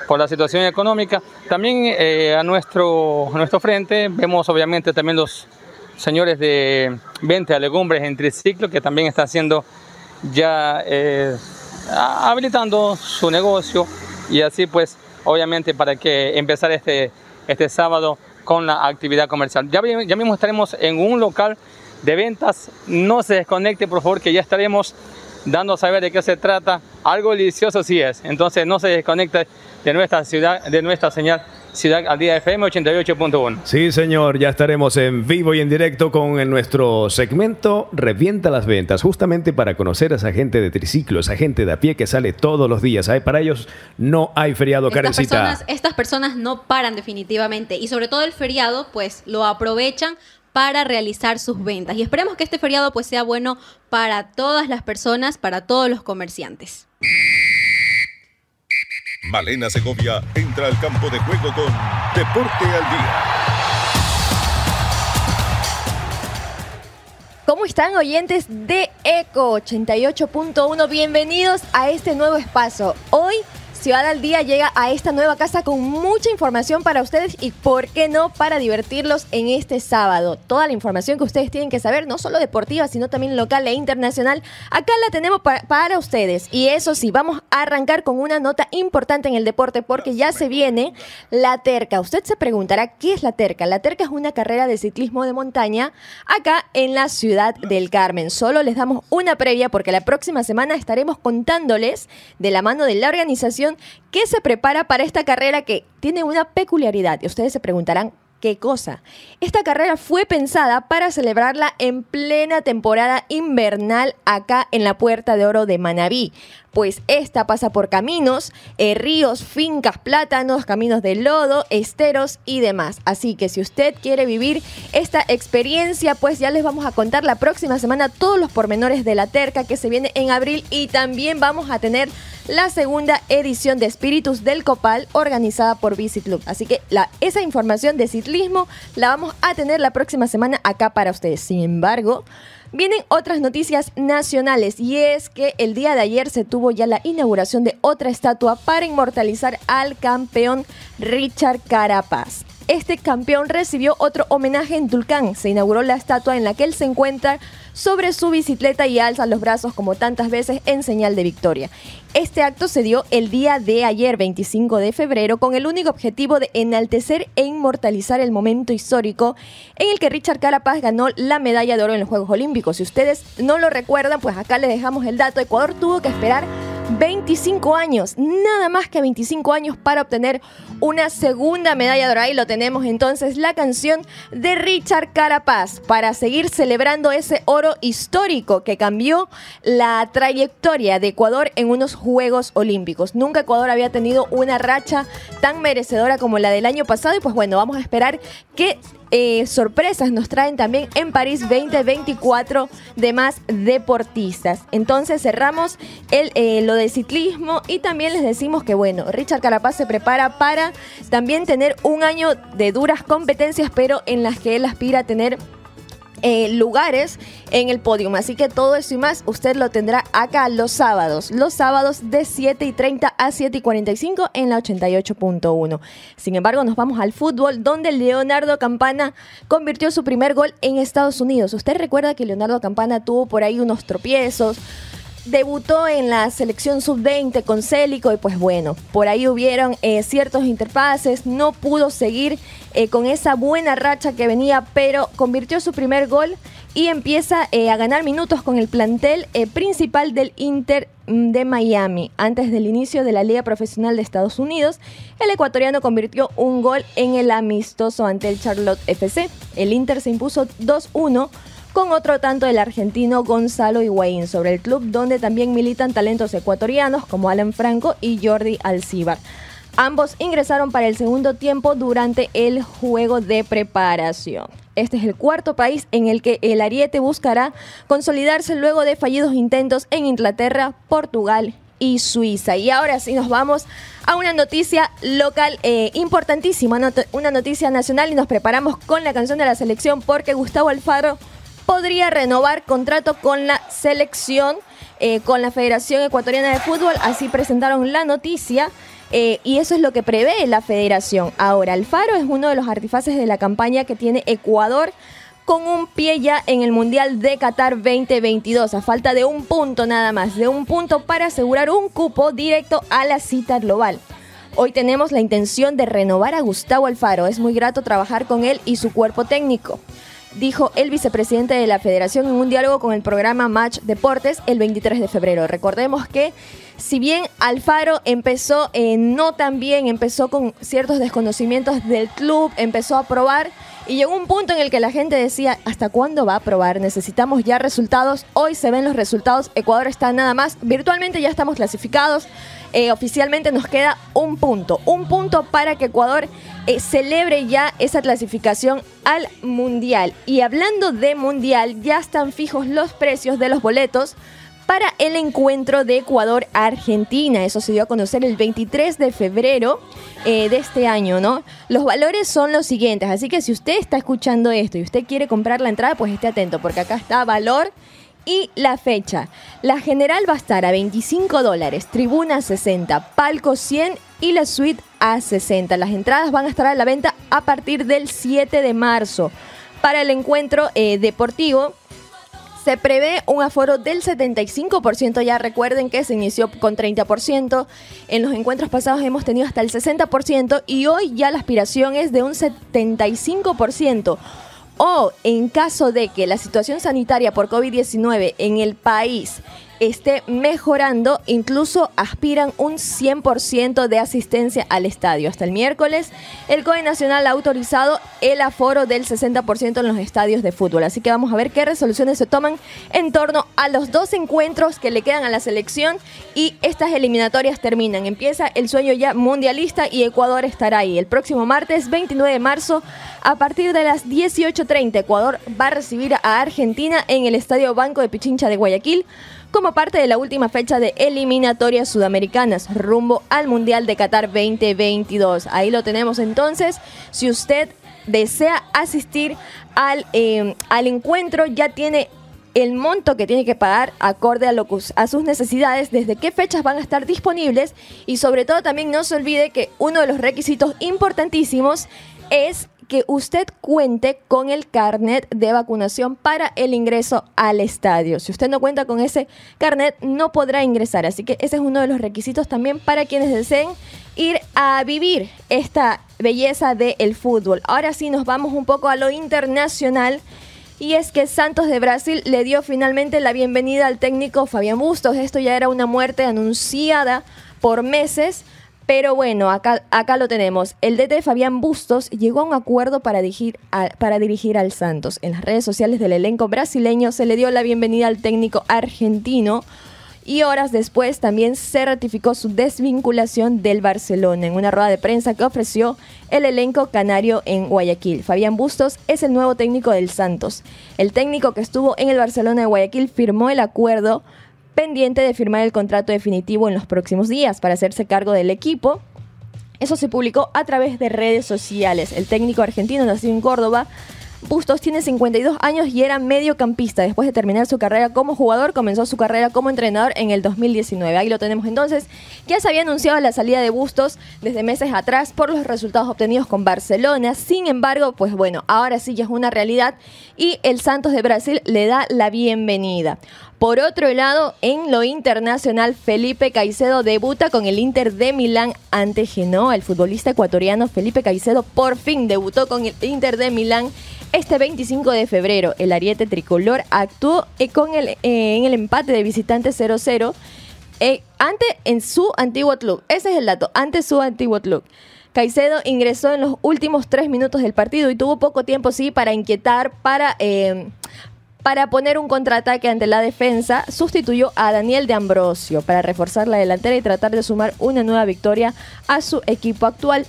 J: por la situación económica. También eh, a, nuestro, nuestro frente vemos obviamente también los señores de venta de legumbres en triciclo que también están haciendo ya eh, habilitando su negocio y así pues obviamente para que empezar este, este sábado con la actividad comercial. Ya, ya mismo estaremos en un local de ventas, no se desconecte por favor que ya estaremos dando a saber de qué se trata, algo delicioso sí es, entonces no se desconecte de nuestra ciudad, de nuestra señal Ciudad al día FM 88.1.
A: Sí, señor, ya estaremos en vivo y en directo con nuestro segmento Revienta las ventas, justamente para conocer a esa gente de triciclo, esa gente de a pie que sale todos los días. Para ellos no hay feriado, estas
B: estas personas no paran definitivamente y sobre todo el feriado, pues lo aprovechan para realizar sus ventas. Y esperemos que este feriado pues sea bueno para todas las personas, para todos los comerciantes.
F: Malena Segovia entra al campo de juego con Deporte al Día.
N: ¿Cómo están oyentes de ECO 88.1? Bienvenidos a este nuevo espacio. Hoy Ciudad al Día llega a esta nueva casa con mucha información para ustedes y, ¿por qué no?, para divertirlos en este sábado. Toda la información que ustedes tienen que saber, no solo deportiva, sino también local e internacional, acá la tenemos para, ustedes. Y eso sí, vamos a arrancar con una nota importante en el deporte porque ya se viene la terca. Usted se preguntará, ¿qué es la terca? La terca es una carrera de ciclismo de montaña acá en la ciudad del Carmen. Solo les damos una previa porque la próxima semana estaremos contándoles de la mano de la organización que se prepara para esta carrera que tiene una peculiaridad. Y ustedes se preguntarán, ¿Qué cosa? Esta carrera fue pensada para celebrarla en plena temporada invernal acá en la Puerta de Oro de Manabí pues esta pasa por caminos, eh, ríos, fincas, plátanos, caminos de lodo, esteros y demás. Así que si usted quiere vivir esta experiencia, pues ya les vamos a contar la próxima semana todos los pormenores de la terca que se viene en abril y también vamos a tener la segunda edición de Espíritus del Copal organizada por Biciclub Club. Así que la, esa información de ciclismo la vamos a tener la próxima semana acá para ustedes. Sin embargo, Vienen otras noticias nacionales y es que el día de ayer se tuvo ya la inauguración de otra estatua para inmortalizar al campeón Richard Carapaz. Este campeón recibió otro homenaje en Tulcán. Se inauguró la estatua en la que él se encuentra sobre su bicicleta y alza los brazos como tantas veces en señal de victoria. Este acto se dio el día de ayer, 25 de febrero, con el único objetivo de enaltecer e inmortalizar el momento histórico en el que Richard Carapaz ganó la medalla de oro en los Juegos Olímpicos. Si ustedes no lo recuerdan, pues acá les dejamos el dato. Ecuador tuvo que esperar 25 años, nada más que 25 años para obtener una segunda medalla de oro, Y lo tenemos entonces, la canción de Richard Carapaz, para seguir celebrando ese oro histórico que cambió la trayectoria de Ecuador en unos Juegos Olímpicos. Nunca Ecuador había tenido una racha tan merecedora como la del año pasado y pues bueno, vamos a esperar que eh, sorpresas nos traen también en París 2024 de más deportistas. Entonces cerramos el, eh, lo del ciclismo y también les decimos que bueno, Richard Carapaz se prepara para también tener un año de duras competencias, pero en las que él aspira a tener eh, lugares en el podio Así que todo eso y más usted lo tendrá acá los sábados. Los sábados de 7 y a 7 y 45 en la 88.1. Sin embargo, nos vamos al fútbol donde Leonardo Campana convirtió su primer gol en Estados Unidos. Usted recuerda que Leonardo Campana tuvo por ahí unos tropiezos debutó en la selección sub-20 con Célico y pues bueno, por ahí hubieron eh, ciertos interfaces, no pudo seguir eh, con esa buena racha que venía, pero convirtió su primer gol y empieza eh, a ganar minutos con el plantel principal del Inter de Miami. Antes del inicio de la Liga Profesional de Estados Unidos, el ecuatoriano convirtió un gol en el amistoso ante el Charlotte FC. El Inter se impuso 2-1 con otro tanto del argentino Gonzalo Higuaín sobre el club donde también militan talentos ecuatorianos como Alan Franco y Jordi Alcibar. Ambos ingresaron para el segundo tiempo durante el juego de preparación. Este es el cuarto país en el que el Ariete buscará consolidarse luego de fallidos intentos en Inglaterra, Portugal y Suiza. Y ahora sí nos vamos a una noticia local eh, importantísima, una noticia nacional y nos preparamos con la canción de la selección porque Gustavo Alfaro podría renovar contrato con la selección, eh, con la Federación Ecuatoriana de Fútbol. Así presentaron la noticia. Eh, y eso es lo que prevé la federación. Ahora, Alfaro es uno de los artifaces de la campaña que tiene Ecuador con un pie ya en el Mundial de Qatar 2022, a falta de un punto nada más, de un punto para asegurar un cupo directo a la cita global. Hoy tenemos la intención de renovar a Gustavo Alfaro, es muy grato trabajar con él y su cuerpo técnico dijo el vicepresidente de la federación en un diálogo con el programa Match Deportes el 23 de febrero. Recordemos que si bien Alfaro empezó eh, no tan bien, empezó con ciertos desconocimientos del club, empezó a probar y llegó un punto en el que la gente decía, ¿hasta cuándo va a probar? Necesitamos ya resultados. Hoy se ven los resultados. Ecuador está nada más. Virtualmente ya estamos clasificados. Eh, oficialmente nos queda un punto. Un punto para que Ecuador eh, celebre ya esa clasificación al Mundial. Y hablando de Mundial, ya están fijos los precios de los boletos para el encuentro de Ecuador-Argentina. Eso se dio a conocer el 23 de febrero eh, de este año, ¿no? Los valores son los siguientes, así que si usted está escuchando esto y usted quiere comprar la entrada, pues esté atento, porque acá está valor y la fecha. La general va a estar a 25 dólares, tribuna 60, palco 100 y la suite a 60. Las entradas van a estar a la venta a partir del 7 de marzo. Para el encuentro eh, deportivo se prevé un aforo del 75%. Ya recuerden que se inició con 30%. En los encuentros pasados hemos tenido hasta el 60% y hoy ya la aspiración es de un 75%. O en caso de que la situación sanitaria por COVID-19 en el país esté mejorando, incluso aspiran un 100% de asistencia al estadio. Hasta el miércoles, el COE Nacional ha autorizado el aforo del 60% en los estadios de fútbol. Así que vamos a ver qué resoluciones se toman en torno a los dos encuentros que le quedan a la selección y estas eliminatorias terminan. Empieza el sueño ya mundialista y Ecuador estará ahí. El próximo martes 29 de marzo, a partir de las 18.30, Ecuador va a recibir a Argentina en el Estadio Banco de Pichincha de Guayaquil como parte de la última fecha de eliminatorias sudamericanas rumbo al Mundial de Qatar 2022. Ahí lo tenemos entonces. Si usted desea asistir al, em, al encuentro, ya tiene el monto que tiene que pagar acorde a, a sus necesidades, desde qué fechas van a estar disponibles y sobre todo también no se olvide que uno de los requisitos importantísimos es que usted cuente con el carnet de vacunación para el ingreso al estadio. Si usted no cuenta con ese carnet, no podrá ingresar. Así que ese es uno de los requisitos también para quienes deseen ir a vivir esta belleza del fútbol. Ahora sí nos vamos un poco a lo internacional. Y es que Santos de Brasil le dio finalmente la bienvenida al técnico Fabián Bustos. Esto ya era una muerte anunciada por meses. Pero bueno, acá, lo tenemos. El DT Fabián Bustos llegó a un acuerdo para dirigir, para dirigir al Santos. En las redes sociales del elenco brasileño se le dio la bienvenida al técnico argentino y horas después también se ratificó su desvinculación del Barcelona en una rueda de prensa que ofreció el elenco canario en Guayaquil. Fabián Bustos es el nuevo técnico del Santos. El técnico que estuvo en el Barcelona de Guayaquil firmó el acuerdo pendiente de firmar el contrato definitivo en los próximos días para hacerse cargo del equipo. Eso se publicó a través de redes sociales. El técnico argentino nacido en Córdoba Bustos tiene 52 años y era mediocampista. Después de terminar su carrera como jugador, comenzó su carrera como entrenador en el 2019. Ahí lo tenemos entonces. Ya se había anunciado la salida de Bustos desde meses atrás por los resultados obtenidos con Barcelona. Sin embargo, pues bueno, ahora sí ya es una realidad y el Santos de Brasil le da la bienvenida. Por otro lado, en lo internacional, Felipe Caicedo debuta con el Inter de Milán ante Genoa. El futbolista ecuatoriano Felipe Caicedo por fin debutó con el Inter de Milán este 25 de febrero. El ariete tricolor actuó eh, con el, eh, en el empate de visitante 0-0 eh, ante en su antiguo club. Ese es el dato, ante su antiguo club. Caicedo ingresó en los últimos tres minutos del partido y tuvo poco tiempo, sí, para inquietar, para para poner un contraataque ante la defensa, sustituyó a Daniel de Ambrosio para reforzar la delantera y tratar de sumar una nueva victoria a su equipo actual.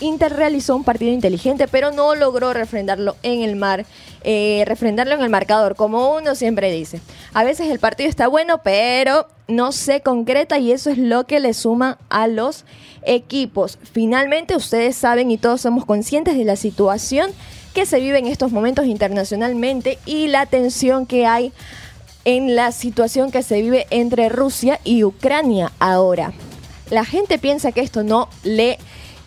N: Inter realizó un partido inteligente, pero no logró refrendarlo en el mar, eh, refrendarlo en el marcador, como uno siempre dice. A veces el partido está bueno, pero no se concreta y eso es lo que le suma a los equipos. Finalmente, ustedes saben y todos somos conscientes de la situación que se vive en estos momentos internacionalmente y la tensión que hay en la situación que se vive entre Rusia y Ucrania ahora. La gente piensa que esto no le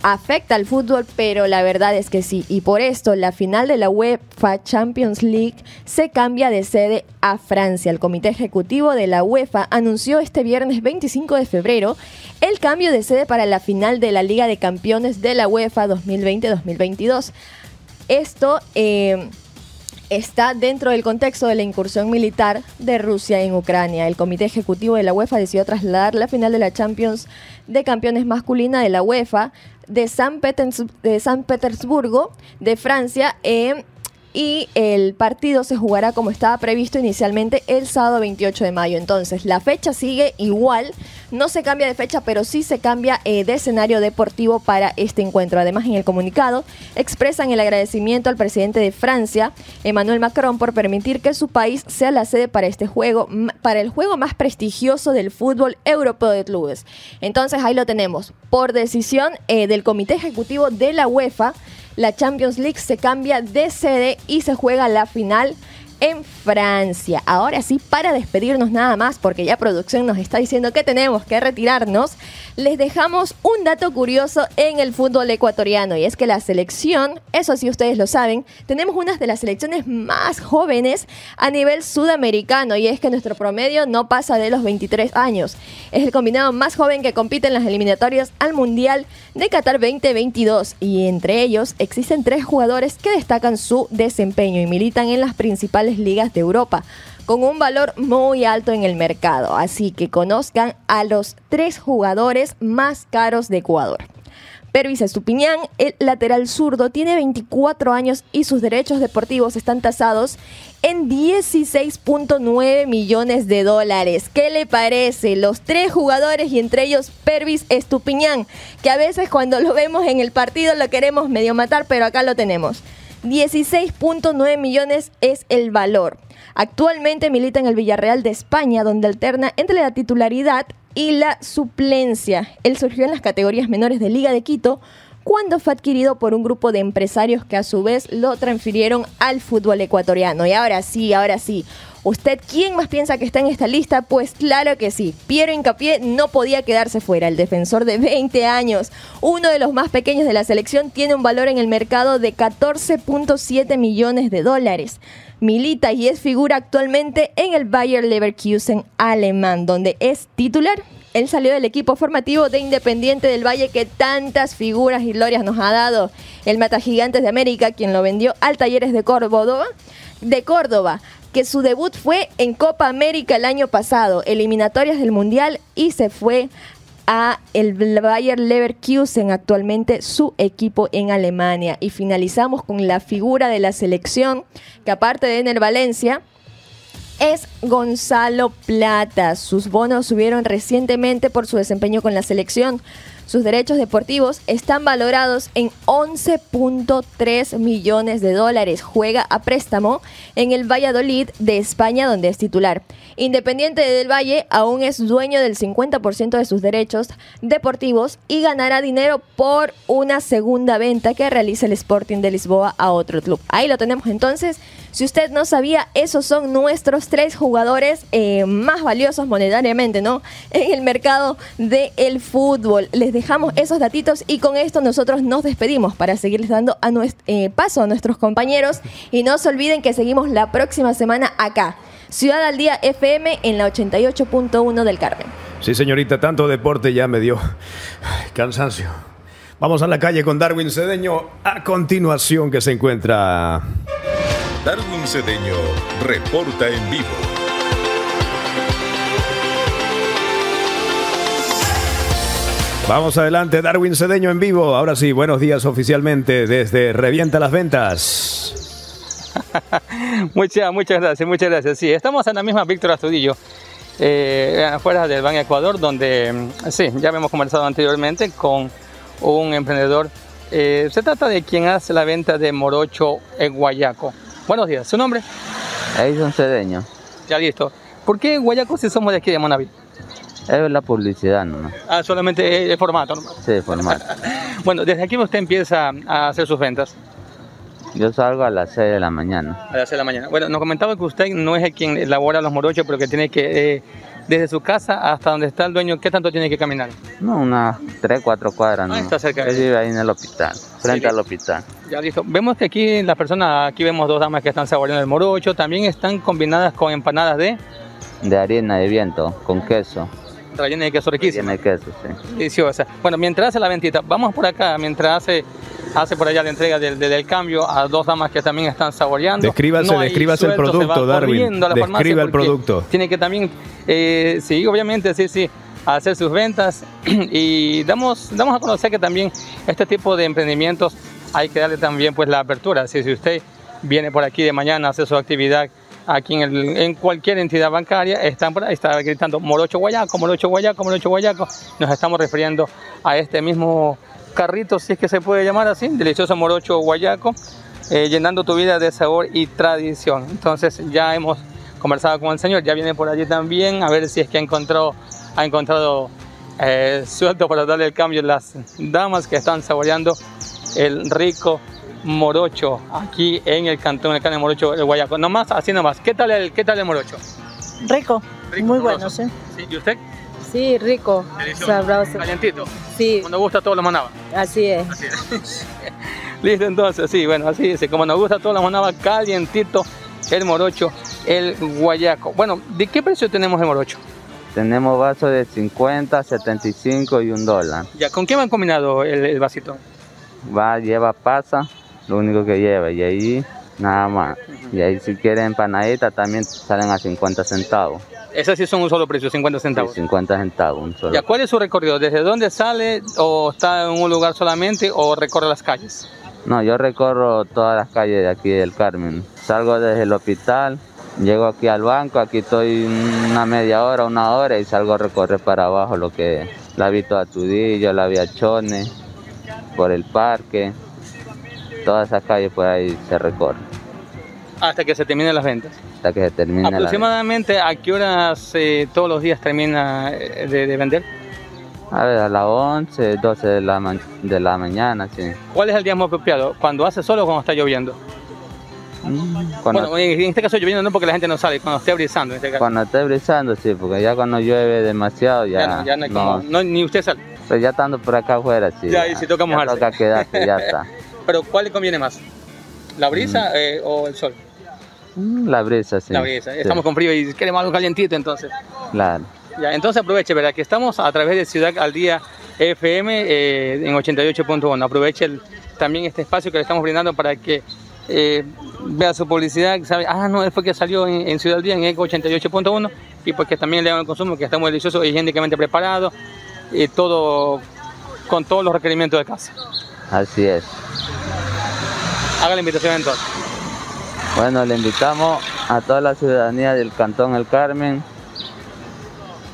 N: afecta al fútbol, pero la verdad es que sí. Y por esto la final de la UEFA Champions League se cambia de sede a Francia. El comité ejecutivo de la UEFA anunció este viernes 25 de febrero el cambio de sede para la final de la Liga de Campeones de la UEFA 2020-2022. Esto eh, está dentro del contexto de la incursión militar de Rusia en Ucrania. El comité ejecutivo de la UEFA decidió trasladar la final de la Champions de Campeones masculina de la UEFA de San, Petersburgo, de Francia, en y el partido se jugará como estaba previsto inicialmente el sábado 28 de mayo. Entonces, la fecha sigue igual, no se cambia de fecha, pero sí se cambia eh, de escenario deportivo para este encuentro. Además, en el comunicado expresan el agradecimiento al presidente de Francia, Emmanuel Macron, por permitir que su país sea la sede para este juego, para el juego más prestigioso del fútbol europeo de clubes. Entonces, ahí lo tenemos, por decisión eh, del Comité Ejecutivo de la UEFA la Champions League se cambia de sede y se juega la final en Francia. Ahora sí, para despedirnos nada más, porque ya producción nos está diciendo que tenemos que retirarnos, les dejamos un dato curioso en el fútbol ecuatoriano y es que la selección, eso sí ustedes lo saben, tenemos una de las selecciones más jóvenes a nivel sudamericano y es que nuestro promedio no pasa de los 23 años. Es el combinado más joven que compite en las eliminatorias al Mundial de Qatar 2022 y entre ellos existen tres jugadores que destacan su desempeño y militan en las principales ligas de Europa, con un valor muy alto en el mercado. Así que conozcan a los tres jugadores más caros de Ecuador. Pervis Estupiñán, el lateral zurdo, tiene 24 años y sus derechos deportivos están tasados en 16.9 millones de dólares. ¿Qué le parece? Los tres jugadores y entre ellos Pervis Estupiñán, que a veces cuando lo vemos en el partido lo queremos medio matar, pero acá lo tenemos. 16.9 millones es el valor. Actualmente milita en el Villarreal de España, donde alterna entre la titularidad y la suplencia. Él surgió en las categorías menores de Liga de Quito, cuando fue adquirido por un grupo de empresarios que a su vez lo transfirieron al fútbol ecuatoriano. Y ahora sí, ahora sí, ¿Usted quién más piensa que está en esta lista? Pues claro que sí. Piero Incapié no podía quedarse fuera. El defensor de 20 años, uno de los más pequeños de la selección, tiene un valor en el mercado de 14.7 millones de dólares. Milita y es figura actualmente en el Bayer Leverkusen alemán, donde es titular. Él salió del equipo formativo de Independiente del Valle que tantas figuras y glorias nos ha dado. El Mata Gigantes de América, quien lo vendió al Talleres de Córdoba, de Córdoba que su debut fue en Copa América el año pasado, eliminatorias del Mundial y se fue a el Bayer Leverkusen, actualmente su equipo en Alemania. Y finalizamos con la figura de la selección, que aparte de Ener Valencia, es Gonzalo Plata. Sus bonos subieron recientemente por su desempeño con la selección. Sus derechos deportivos están valorados en 11.3 millones de dólares. Juega a préstamo en el Valladolid de España, donde es titular. Independiente del Valle aún es dueño del 50% de sus derechos deportivos y ganará dinero por una segunda venta que realiza el Sporting de Lisboa a otro club. Ahí lo tenemos entonces. Si usted no sabía, esos son nuestros tres jugadores eh, más valiosos monetariamente, ¿no? En el mercado del fútbol. Les dejamos esos datitos y con esto nosotros nos despedimos para seguirles dando a eh, paso a nuestros compañeros. Y no se olviden que seguimos la próxima semana acá. Ciudad al Día FM en la 88.1 del Carmen.
A: Sí, señorita, tanto deporte ya me dio cansancio. Vamos a la calle con Darwin Cedeño a continuación que se encuentra...
F: Darwin Cedeño reporta en vivo.
A: Vamos adelante, Darwin Cedeño en vivo. Ahora sí, buenos días oficialmente desde Revienta las Ventas. muchas, muchas gracias, muchas gracias. Sí,
J: estamos en la misma Víctor Astudillo, eh, afuera del Ban Ecuador, donde, mm, sí, ya habíamos conversado anteriormente con un emprendedor eh, se trata de quien hace la venta de morocho en Guayaco. Buenos días, ¿su nombre? Edison Cedeño. Ya listo. ¿Por qué en si somos de aquí de Monaví?
L: Es la publicidad ¿no?
J: Ah, solamente el formato ¿no?
L: Sí, formato.
J: bueno, ¿desde aquí usted empieza a hacer sus ventas?
L: Yo salgo a las 6 de la mañana.
J: A las 6 de la mañana. Bueno, nos comentaba que usted no es el quien elabora los morochos, pero que tiene que eh, desde su casa hasta donde está el dueño, ¿qué tanto tiene que caminar?
L: No, unas 3, 4 cuadras. Ah, está cerca. Él vive ahí en el hospital, frente al hospital.
J: Ya listo. Vemos que aquí las personas, aquí vemos dos damas que están saboreando el morocho, también están combinadas con empanadas de...
L: De harina de viento, con queso.
J: Rellena de queso riquísimo. Rellena de queso, sí. Deliciosa. Bueno, mientras hace la ventita, vamos por acá, mientras hace hace por allá la entrega del, del, cambio a dos damas que también están saboreando. Descríbase, descríbase el producto, Darwin. Describa el producto. Tiene que también, eh, sí, obviamente, sí, sí, hacer sus ventas y damos, damos a conocer que también este tipo de emprendimientos hay que darle también pues la apertura. si usted viene por aquí de mañana a hacer su actividad aquí en, en, cualquier entidad bancaria, están por está gritando Morocho Guayaco, Morocho Guayaco, Morocho Guayaco. Nos estamos refiriendo a este mismo carritos, si es que se puede llamar así, delicioso morocho guayaco, eh, llenando tu vida de sabor y tradición. Entonces ya hemos conversado con el señor, ya viene por allí también, a ver si es que ha encontrado, ha encontrado eh, suelto para darle el cambio a las damas que están saboreando el rico morocho aquí en el cantón del de Morocho, el Guayaco. Nomás, así nomás. ¿Qué tal el, qué tal el morocho? Rico, muy bueno, ¿Y usted? Sí, rico, sabroso. Calientito. Sí. Cuando gusta, todo lo manaba. Así es. Listo, entonces, sí, bueno, así dice. Como nos gusta, todo lo manaba calientito, el morocho, el guayaco. Bueno, ¿de qué precio tenemos el morocho?
L: Tenemos vasos de 50, 75 y un dólar.
J: Ya, ¿con qué van combinado el, vasito?
L: Va, lleva pasa, lo único que lleva, y ahí nada más. Y ahí si quieren empanadita también salen a 50 centavos.
J: Esas sí son un solo precio, 50 centavos.
L: Sí, 50 centavos, un solo.
J: ¿Ya cuál es su recorrido? ¿Desde dónde sale o está en un lugar solamente o recorre las calles?
L: No, yo recorro todas las calles de aquí del Carmen. Salgo desde el hospital, llego aquí al banco, aquí estoy una media hora, una hora y salgo a recorrer para abajo lo que la Vito Tudillo, la Viachone, por el parque, todas esas calles por ahí se recorren.
J: Hasta que se terminen las ventas.
L: Hasta que se termine
J: ¿Aproximadamente a qué horas eh, todos los días termina eh, de, vender?
L: A ver, a las 11, 12 de la, de la mañana, sí.
J: ¿Cuál es el día más apropiado? ¿Cuando hace sol o cuando está lloviendo?
L: Mm,
J: bueno, en este caso lloviendo no porque la gente no sale, cuando esté brisando. En este caso. Cuando
L: esté brisando, sí, porque ya cuando llueve demasiado ya, ya, no,
J: como, ni usted
L: sale. Pero ya estando por acá afuera, sí. Ya, y si toca mojarse. Ya toca quedarse, ya está.
J: Pero ¿cuál le conviene más? ¿La brisa mm. eh, o el sol?
L: Mm, la brisa, sí. La brisa. Estamos con
J: frío y queremos algo calientito entonces. Claro. entonces aproveche, ¿verdad? Que estamos a través de Ciudad al Día FM eh, en 88.1. Aproveche también este espacio que le estamos brindando para que eh, vea su publicidad. Sabe, ah, no, es que salió en, Ciudad al Día en ECO 88.1 y porque pues también le dan el consumo, que está muy y higiénicamente preparado y todo con todos los requerimientos de casa. Así es. Haga la invitación entonces.
L: Bueno, le invitamos a toda la ciudadanía del Cantón El Carmen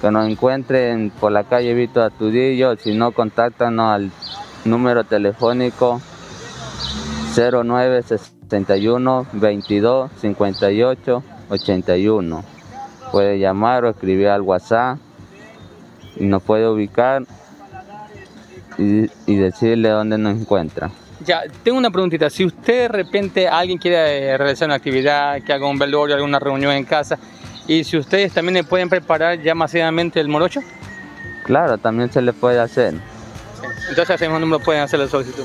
L: que nos encuentre por la calle Vito Atudillo, si no, contáctanos al número telefónico 0961 22 58 81. Puede llamar o escribir al WhatsApp y nos puede ubicar y decirle dónde nos encuentra.
J: Ya, tengo una preguntita. Si usted de repente alguien quiere eh, realizar una actividad, que haga un velorio, alguna reunión en casa, y si ustedes también le pueden preparar ya masivamente el morocho.
L: Claro, también se le puede hacer.
J: Entonces, hacemos ese número pueden hacer la solicitud.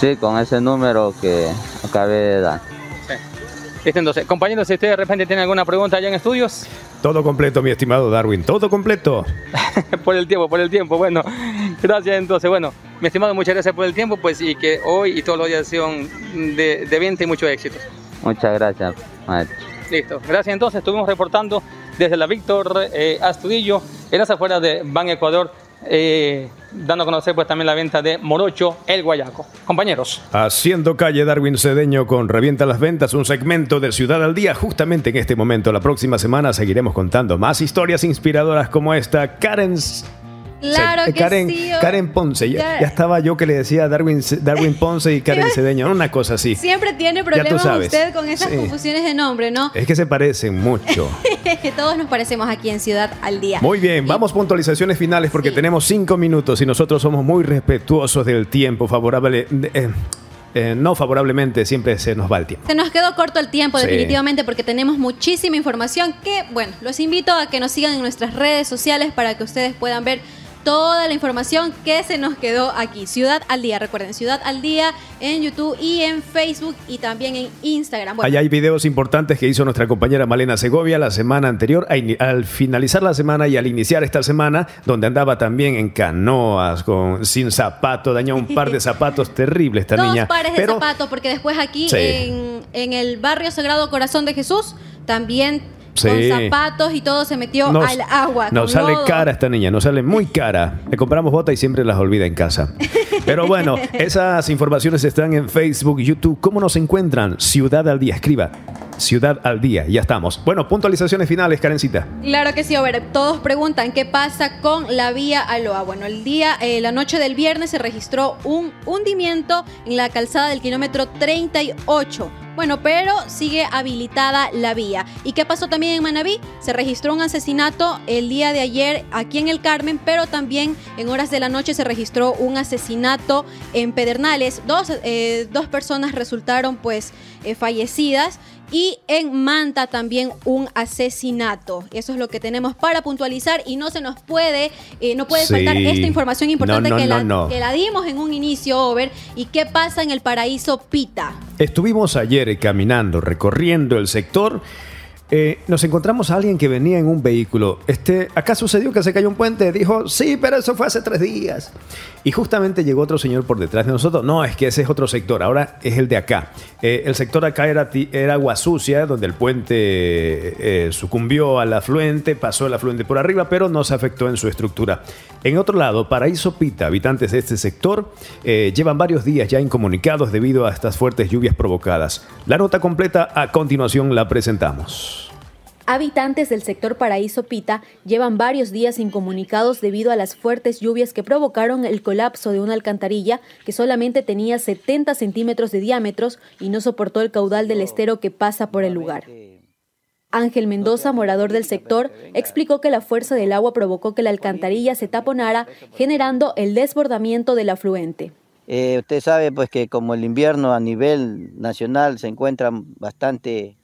L: Sí, con ese número que
A: acabé de dar
J: entonces, compañeros, si ustedes de repente tienen alguna pregunta allá en estudios.
A: Todo completo, mi estimado Darwin, todo completo.
J: por el tiempo, por el tiempo, bueno, gracias entonces, bueno, mi estimado, muchas gracias por el tiempo, pues, y que hoy y todos los días sean de, de y mucho éxito.
L: Muchas gracias,
J: Listo, gracias entonces, estuvimos reportando desde la Víctor eh, Astudillo, en las afueras de Ban Ecuador. Eh, dando a conocer pues también la venta de Morocho El Guayaco. Compañeros.
A: Haciendo calle Darwin Cedeño con Revienta las Ventas, un segmento de Ciudad al Día justamente en este momento. La próxima semana seguiremos contando más historias inspiradoras como esta. Karen's Claro eh, que Karen, sí. Karen Ponce. Ya, estaba yo que le decía Darwin, Darwin Ponce y Karen Cedeño, una cosa así.
B: Siempre tiene problemas usted con esas confusiones de nombre, ¿no? Es
A: que se parecen mucho.
B: que Todos nos parecemos aquí en Ciudad al Día. Muy
A: bien, vamos puntualizaciones finales porque tenemos cinco minutos y nosotros somos muy respetuosos del tiempo favorable. Eh, eh, no favorablemente, siempre se nos va el tiempo.
B: Se nos quedó corto el tiempo, definitivamente, porque tenemos muchísima información que, bueno, los invito a que nos sigan en nuestras redes sociales para que ustedes puedan ver toda la información que se nos quedó aquí. Ciudad al día, recuerden, Ciudad al día en YouTube y en Facebook y también en Instagram. Bueno. Allá
A: hay videos importantes que hizo nuestra compañera Malena Segovia la semana anterior, al finalizar la semana y al iniciar esta semana, donde andaba también en canoas, con, sin zapato, dañó un par de zapatos terribles esta niña. Dos pares
B: de zapatos, porque después aquí en el barrio Sagrado Corazón de Jesús también
A: con zapatos
B: y todo se metió al agua. No sale cara
A: esta niña, no sale muy cara. Le compramos botas y siempre las olvida en casa. Pero bueno, esas informaciones están en Facebook, YouTube. ¿Cómo nos encuentran? Ciudad al día, escriba. Ciudad al Día. Ya estamos. Bueno, puntualizaciones finales, Karencita.
B: Claro que sí, Over. Todos preguntan qué pasa con la vía Aloa. Bueno, el día, eh, la noche del viernes se registró un hundimiento en la calzada del kilómetro 38. Bueno, pero sigue habilitada la vía. ¿Y qué pasó también en Manabí? Se registró un asesinato el día de ayer aquí en El Carmen, pero también en horas de la noche se registró un asesinato en Pedernales. Dos, eh, dos personas resultaron pues eh, fallecidas y en Manta también un asesinato. Eso es lo que tenemos para puntualizar y no se nos puede, eh, no puede faltar esta información importante que, la, que la dimos en un inicio, Over. ¿Y qué pasa en el paraíso Pita?
A: Estuvimos ayer caminando, recorriendo el sector eh, nos encontramos a alguien que venía en un vehículo. Este, acá sucedió que se cayó un puente. Dijo, sí, pero eso fue hace tres días. Y justamente llegó otro señor por detrás de nosotros. No, es que ese es otro sector. Ahora es el de acá. Eh, el sector acá era, era agua sucia, donde el puente eh, sucumbió al afluente, pasó el afluente por arriba, pero no se afectó en su estructura. En otro lado, Paraíso Pita, habitantes de este sector, llevan varios días ya incomunicados debido a estas fuertes lluvias provocadas. La nota completa a continuación la presentamos.
B: Habitantes del sector Paraíso Pita llevan varios días incomunicados debido a las fuertes lluvias que provocaron el colapso de una alcantarilla que solamente tenía 70 centímetros de diámetros y no soportó el caudal del estero que pasa por el lugar. Ángel Mendoza, morador del sector, explicó que la fuerza del agua provocó que la alcantarilla se taponara, generando el desbordamiento del afluente.
K: Eh, usted sabe pues que como el invierno a nivel nacional se encuentra bastante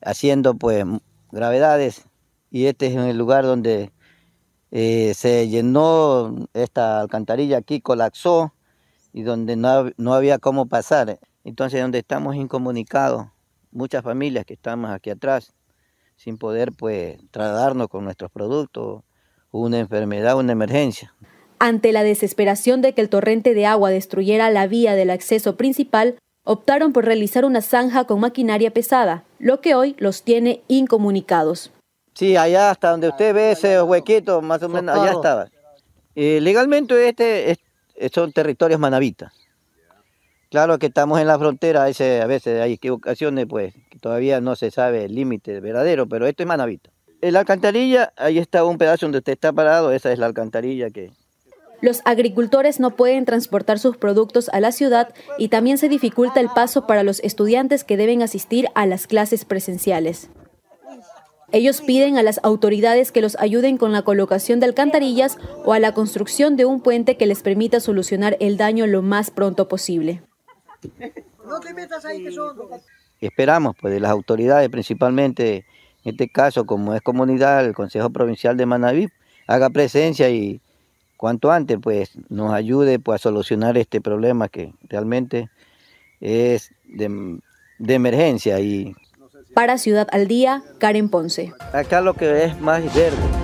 K: haciendo pues gravedades y este es el lugar donde eh, se llenó esta alcantarilla aquí, colapsó y donde no, había cómo pasar. Entonces donde estamos incomunicados, muchas familias que estamos aquí atrás, sin poder pues trasladarnos con nuestros productos, una enfermedad, una emergencia.
B: Ante la desesperación de que el torrente de agua destruyera la vía del acceso principal, optaron por realizar una zanja con maquinaria pesada, lo que hoy los tiene incomunicados.
K: Sí, allá hasta donde usted ve ese huequito, más o menos, allá estaba. Eh, legalmente este son territorios manavitas. Claro que estamos en la frontera, a veces, a veces hay equivocaciones, pues todavía no se sabe el límite verdadero, pero esto es manabita. En la alcantarilla, ahí está un pedazo donde usted está parado, esa es la alcantarilla que,
B: los agricultores no pueden transportar sus productos a la ciudad y también se dificulta el paso para los estudiantes que deben asistir a las clases presenciales. Ellos piden a las autoridades que los ayuden con la colocación de alcantarillas o a la construcción de un puente que les permita solucionar el daño lo más pronto posible.
I: No que
K: Esperamos pues las autoridades principalmente en este caso como es comunidad el Consejo Provincial de Manabí, haga presencia y cuanto antes pues nos ayude pues, a solucionar este problema que realmente es de, emergencia y
B: para Ciudad al Día, Karen Ponce.
K: Acá lo que es más verde.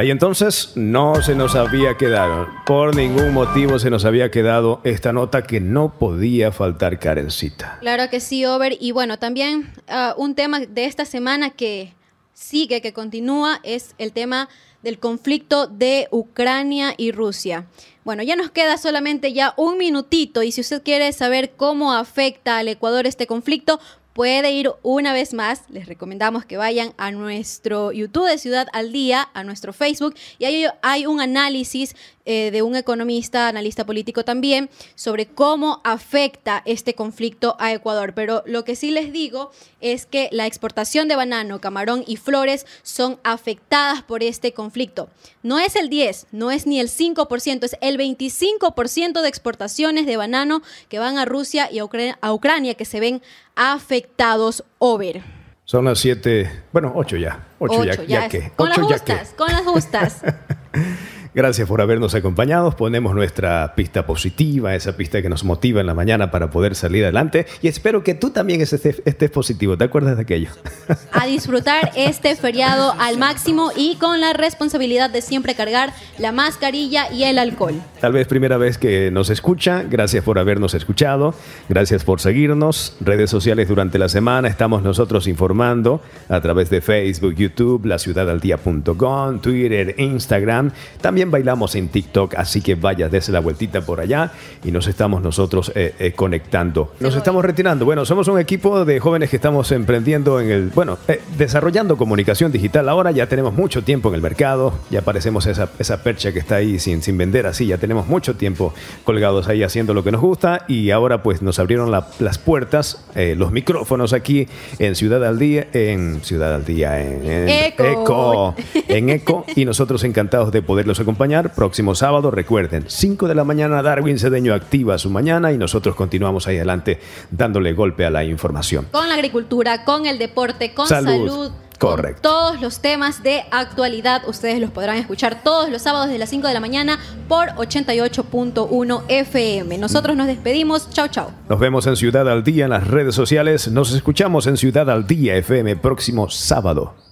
A: Ahí entonces no se nos había quedado, por ningún motivo se nos había quedado esta nota que no podía faltar Karencita.
B: Claro que sí, Over. Y bueno, también ah, un tema de esta semana que sigue, que continúa, es el tema del conflicto de Ucrania y Rusia. Bueno, ya nos queda solamente ya un minutito y si usted quiere saber cómo afecta al Ecuador este conflicto, puede ir una vez más, les recomendamos que vayan a nuestro YouTube de Ciudad al Día, a nuestro Facebook, y ahí hay un análisis eh, de un economista, analista político también, sobre cómo afecta este conflicto a Ecuador. Pero lo que sí les digo es que la exportación de banano, camarón y flores son afectadas por este conflicto. No es el 10, no es ni el 5%, es el 25% de exportaciones de banano que van a Rusia y a, Ucrania, que se ven afectados over.
A: Son las siete bueno, ocho ya. 8 ya, Con las justas,
B: con las justas.
A: Gracias por habernos acompañado. Ponemos nuestra pista positiva, esa pista que nos motiva en la mañana para poder salir adelante. Y espero que tú también estés, positivo. ¿Te acuerdas de aquello?
B: A disfrutar este feriado al máximo y con la responsabilidad de siempre cargar la mascarilla y el alcohol.
A: Tal vez primera vez que nos escucha. Gracias por habernos escuchado. Gracias por seguirnos. Redes sociales durante la semana. Estamos nosotros informando a través de Facebook, YouTube, laciudadaldía.com, Twitter, Instagram. También bailamos en TikTok, así que vaya, desde la vueltita por allá y nos estamos nosotros eh, eh, conectando. Nos estamos retirando. Bueno, somos un equipo de jóvenes que estamos emprendiendo en el, bueno, eh, desarrollando comunicación digital. Ahora ya tenemos mucho tiempo en el mercado, ya aparecemos esa, percha que está ahí sin, sin vender así, ya tenemos mucho tiempo colgados ahí haciendo lo que nos gusta y ahora pues nos abrieron las puertas, los micrófonos aquí en Ciudad al Día, en Ciudad al Día, en, Eco, en Eco, y nosotros encantados de poderlos acompañar. Próximo sábado, recuerden, 5 de la mañana, Darwin Cedeño activa su mañana y nosotros continuamos ahí adelante dándole golpe a la información.
B: Con la agricultura, con el deporte, con salud. salud. Correcto. Todos los temas de actualidad ustedes los podrán escuchar todos los sábados de las 5 de la mañana por 88.1 FM. Nosotros nos despedimos. Chao, chao.
A: Nos vemos en Ciudad al Día en las redes sociales. Nos escuchamos en Ciudad al Día FM próximo sábado.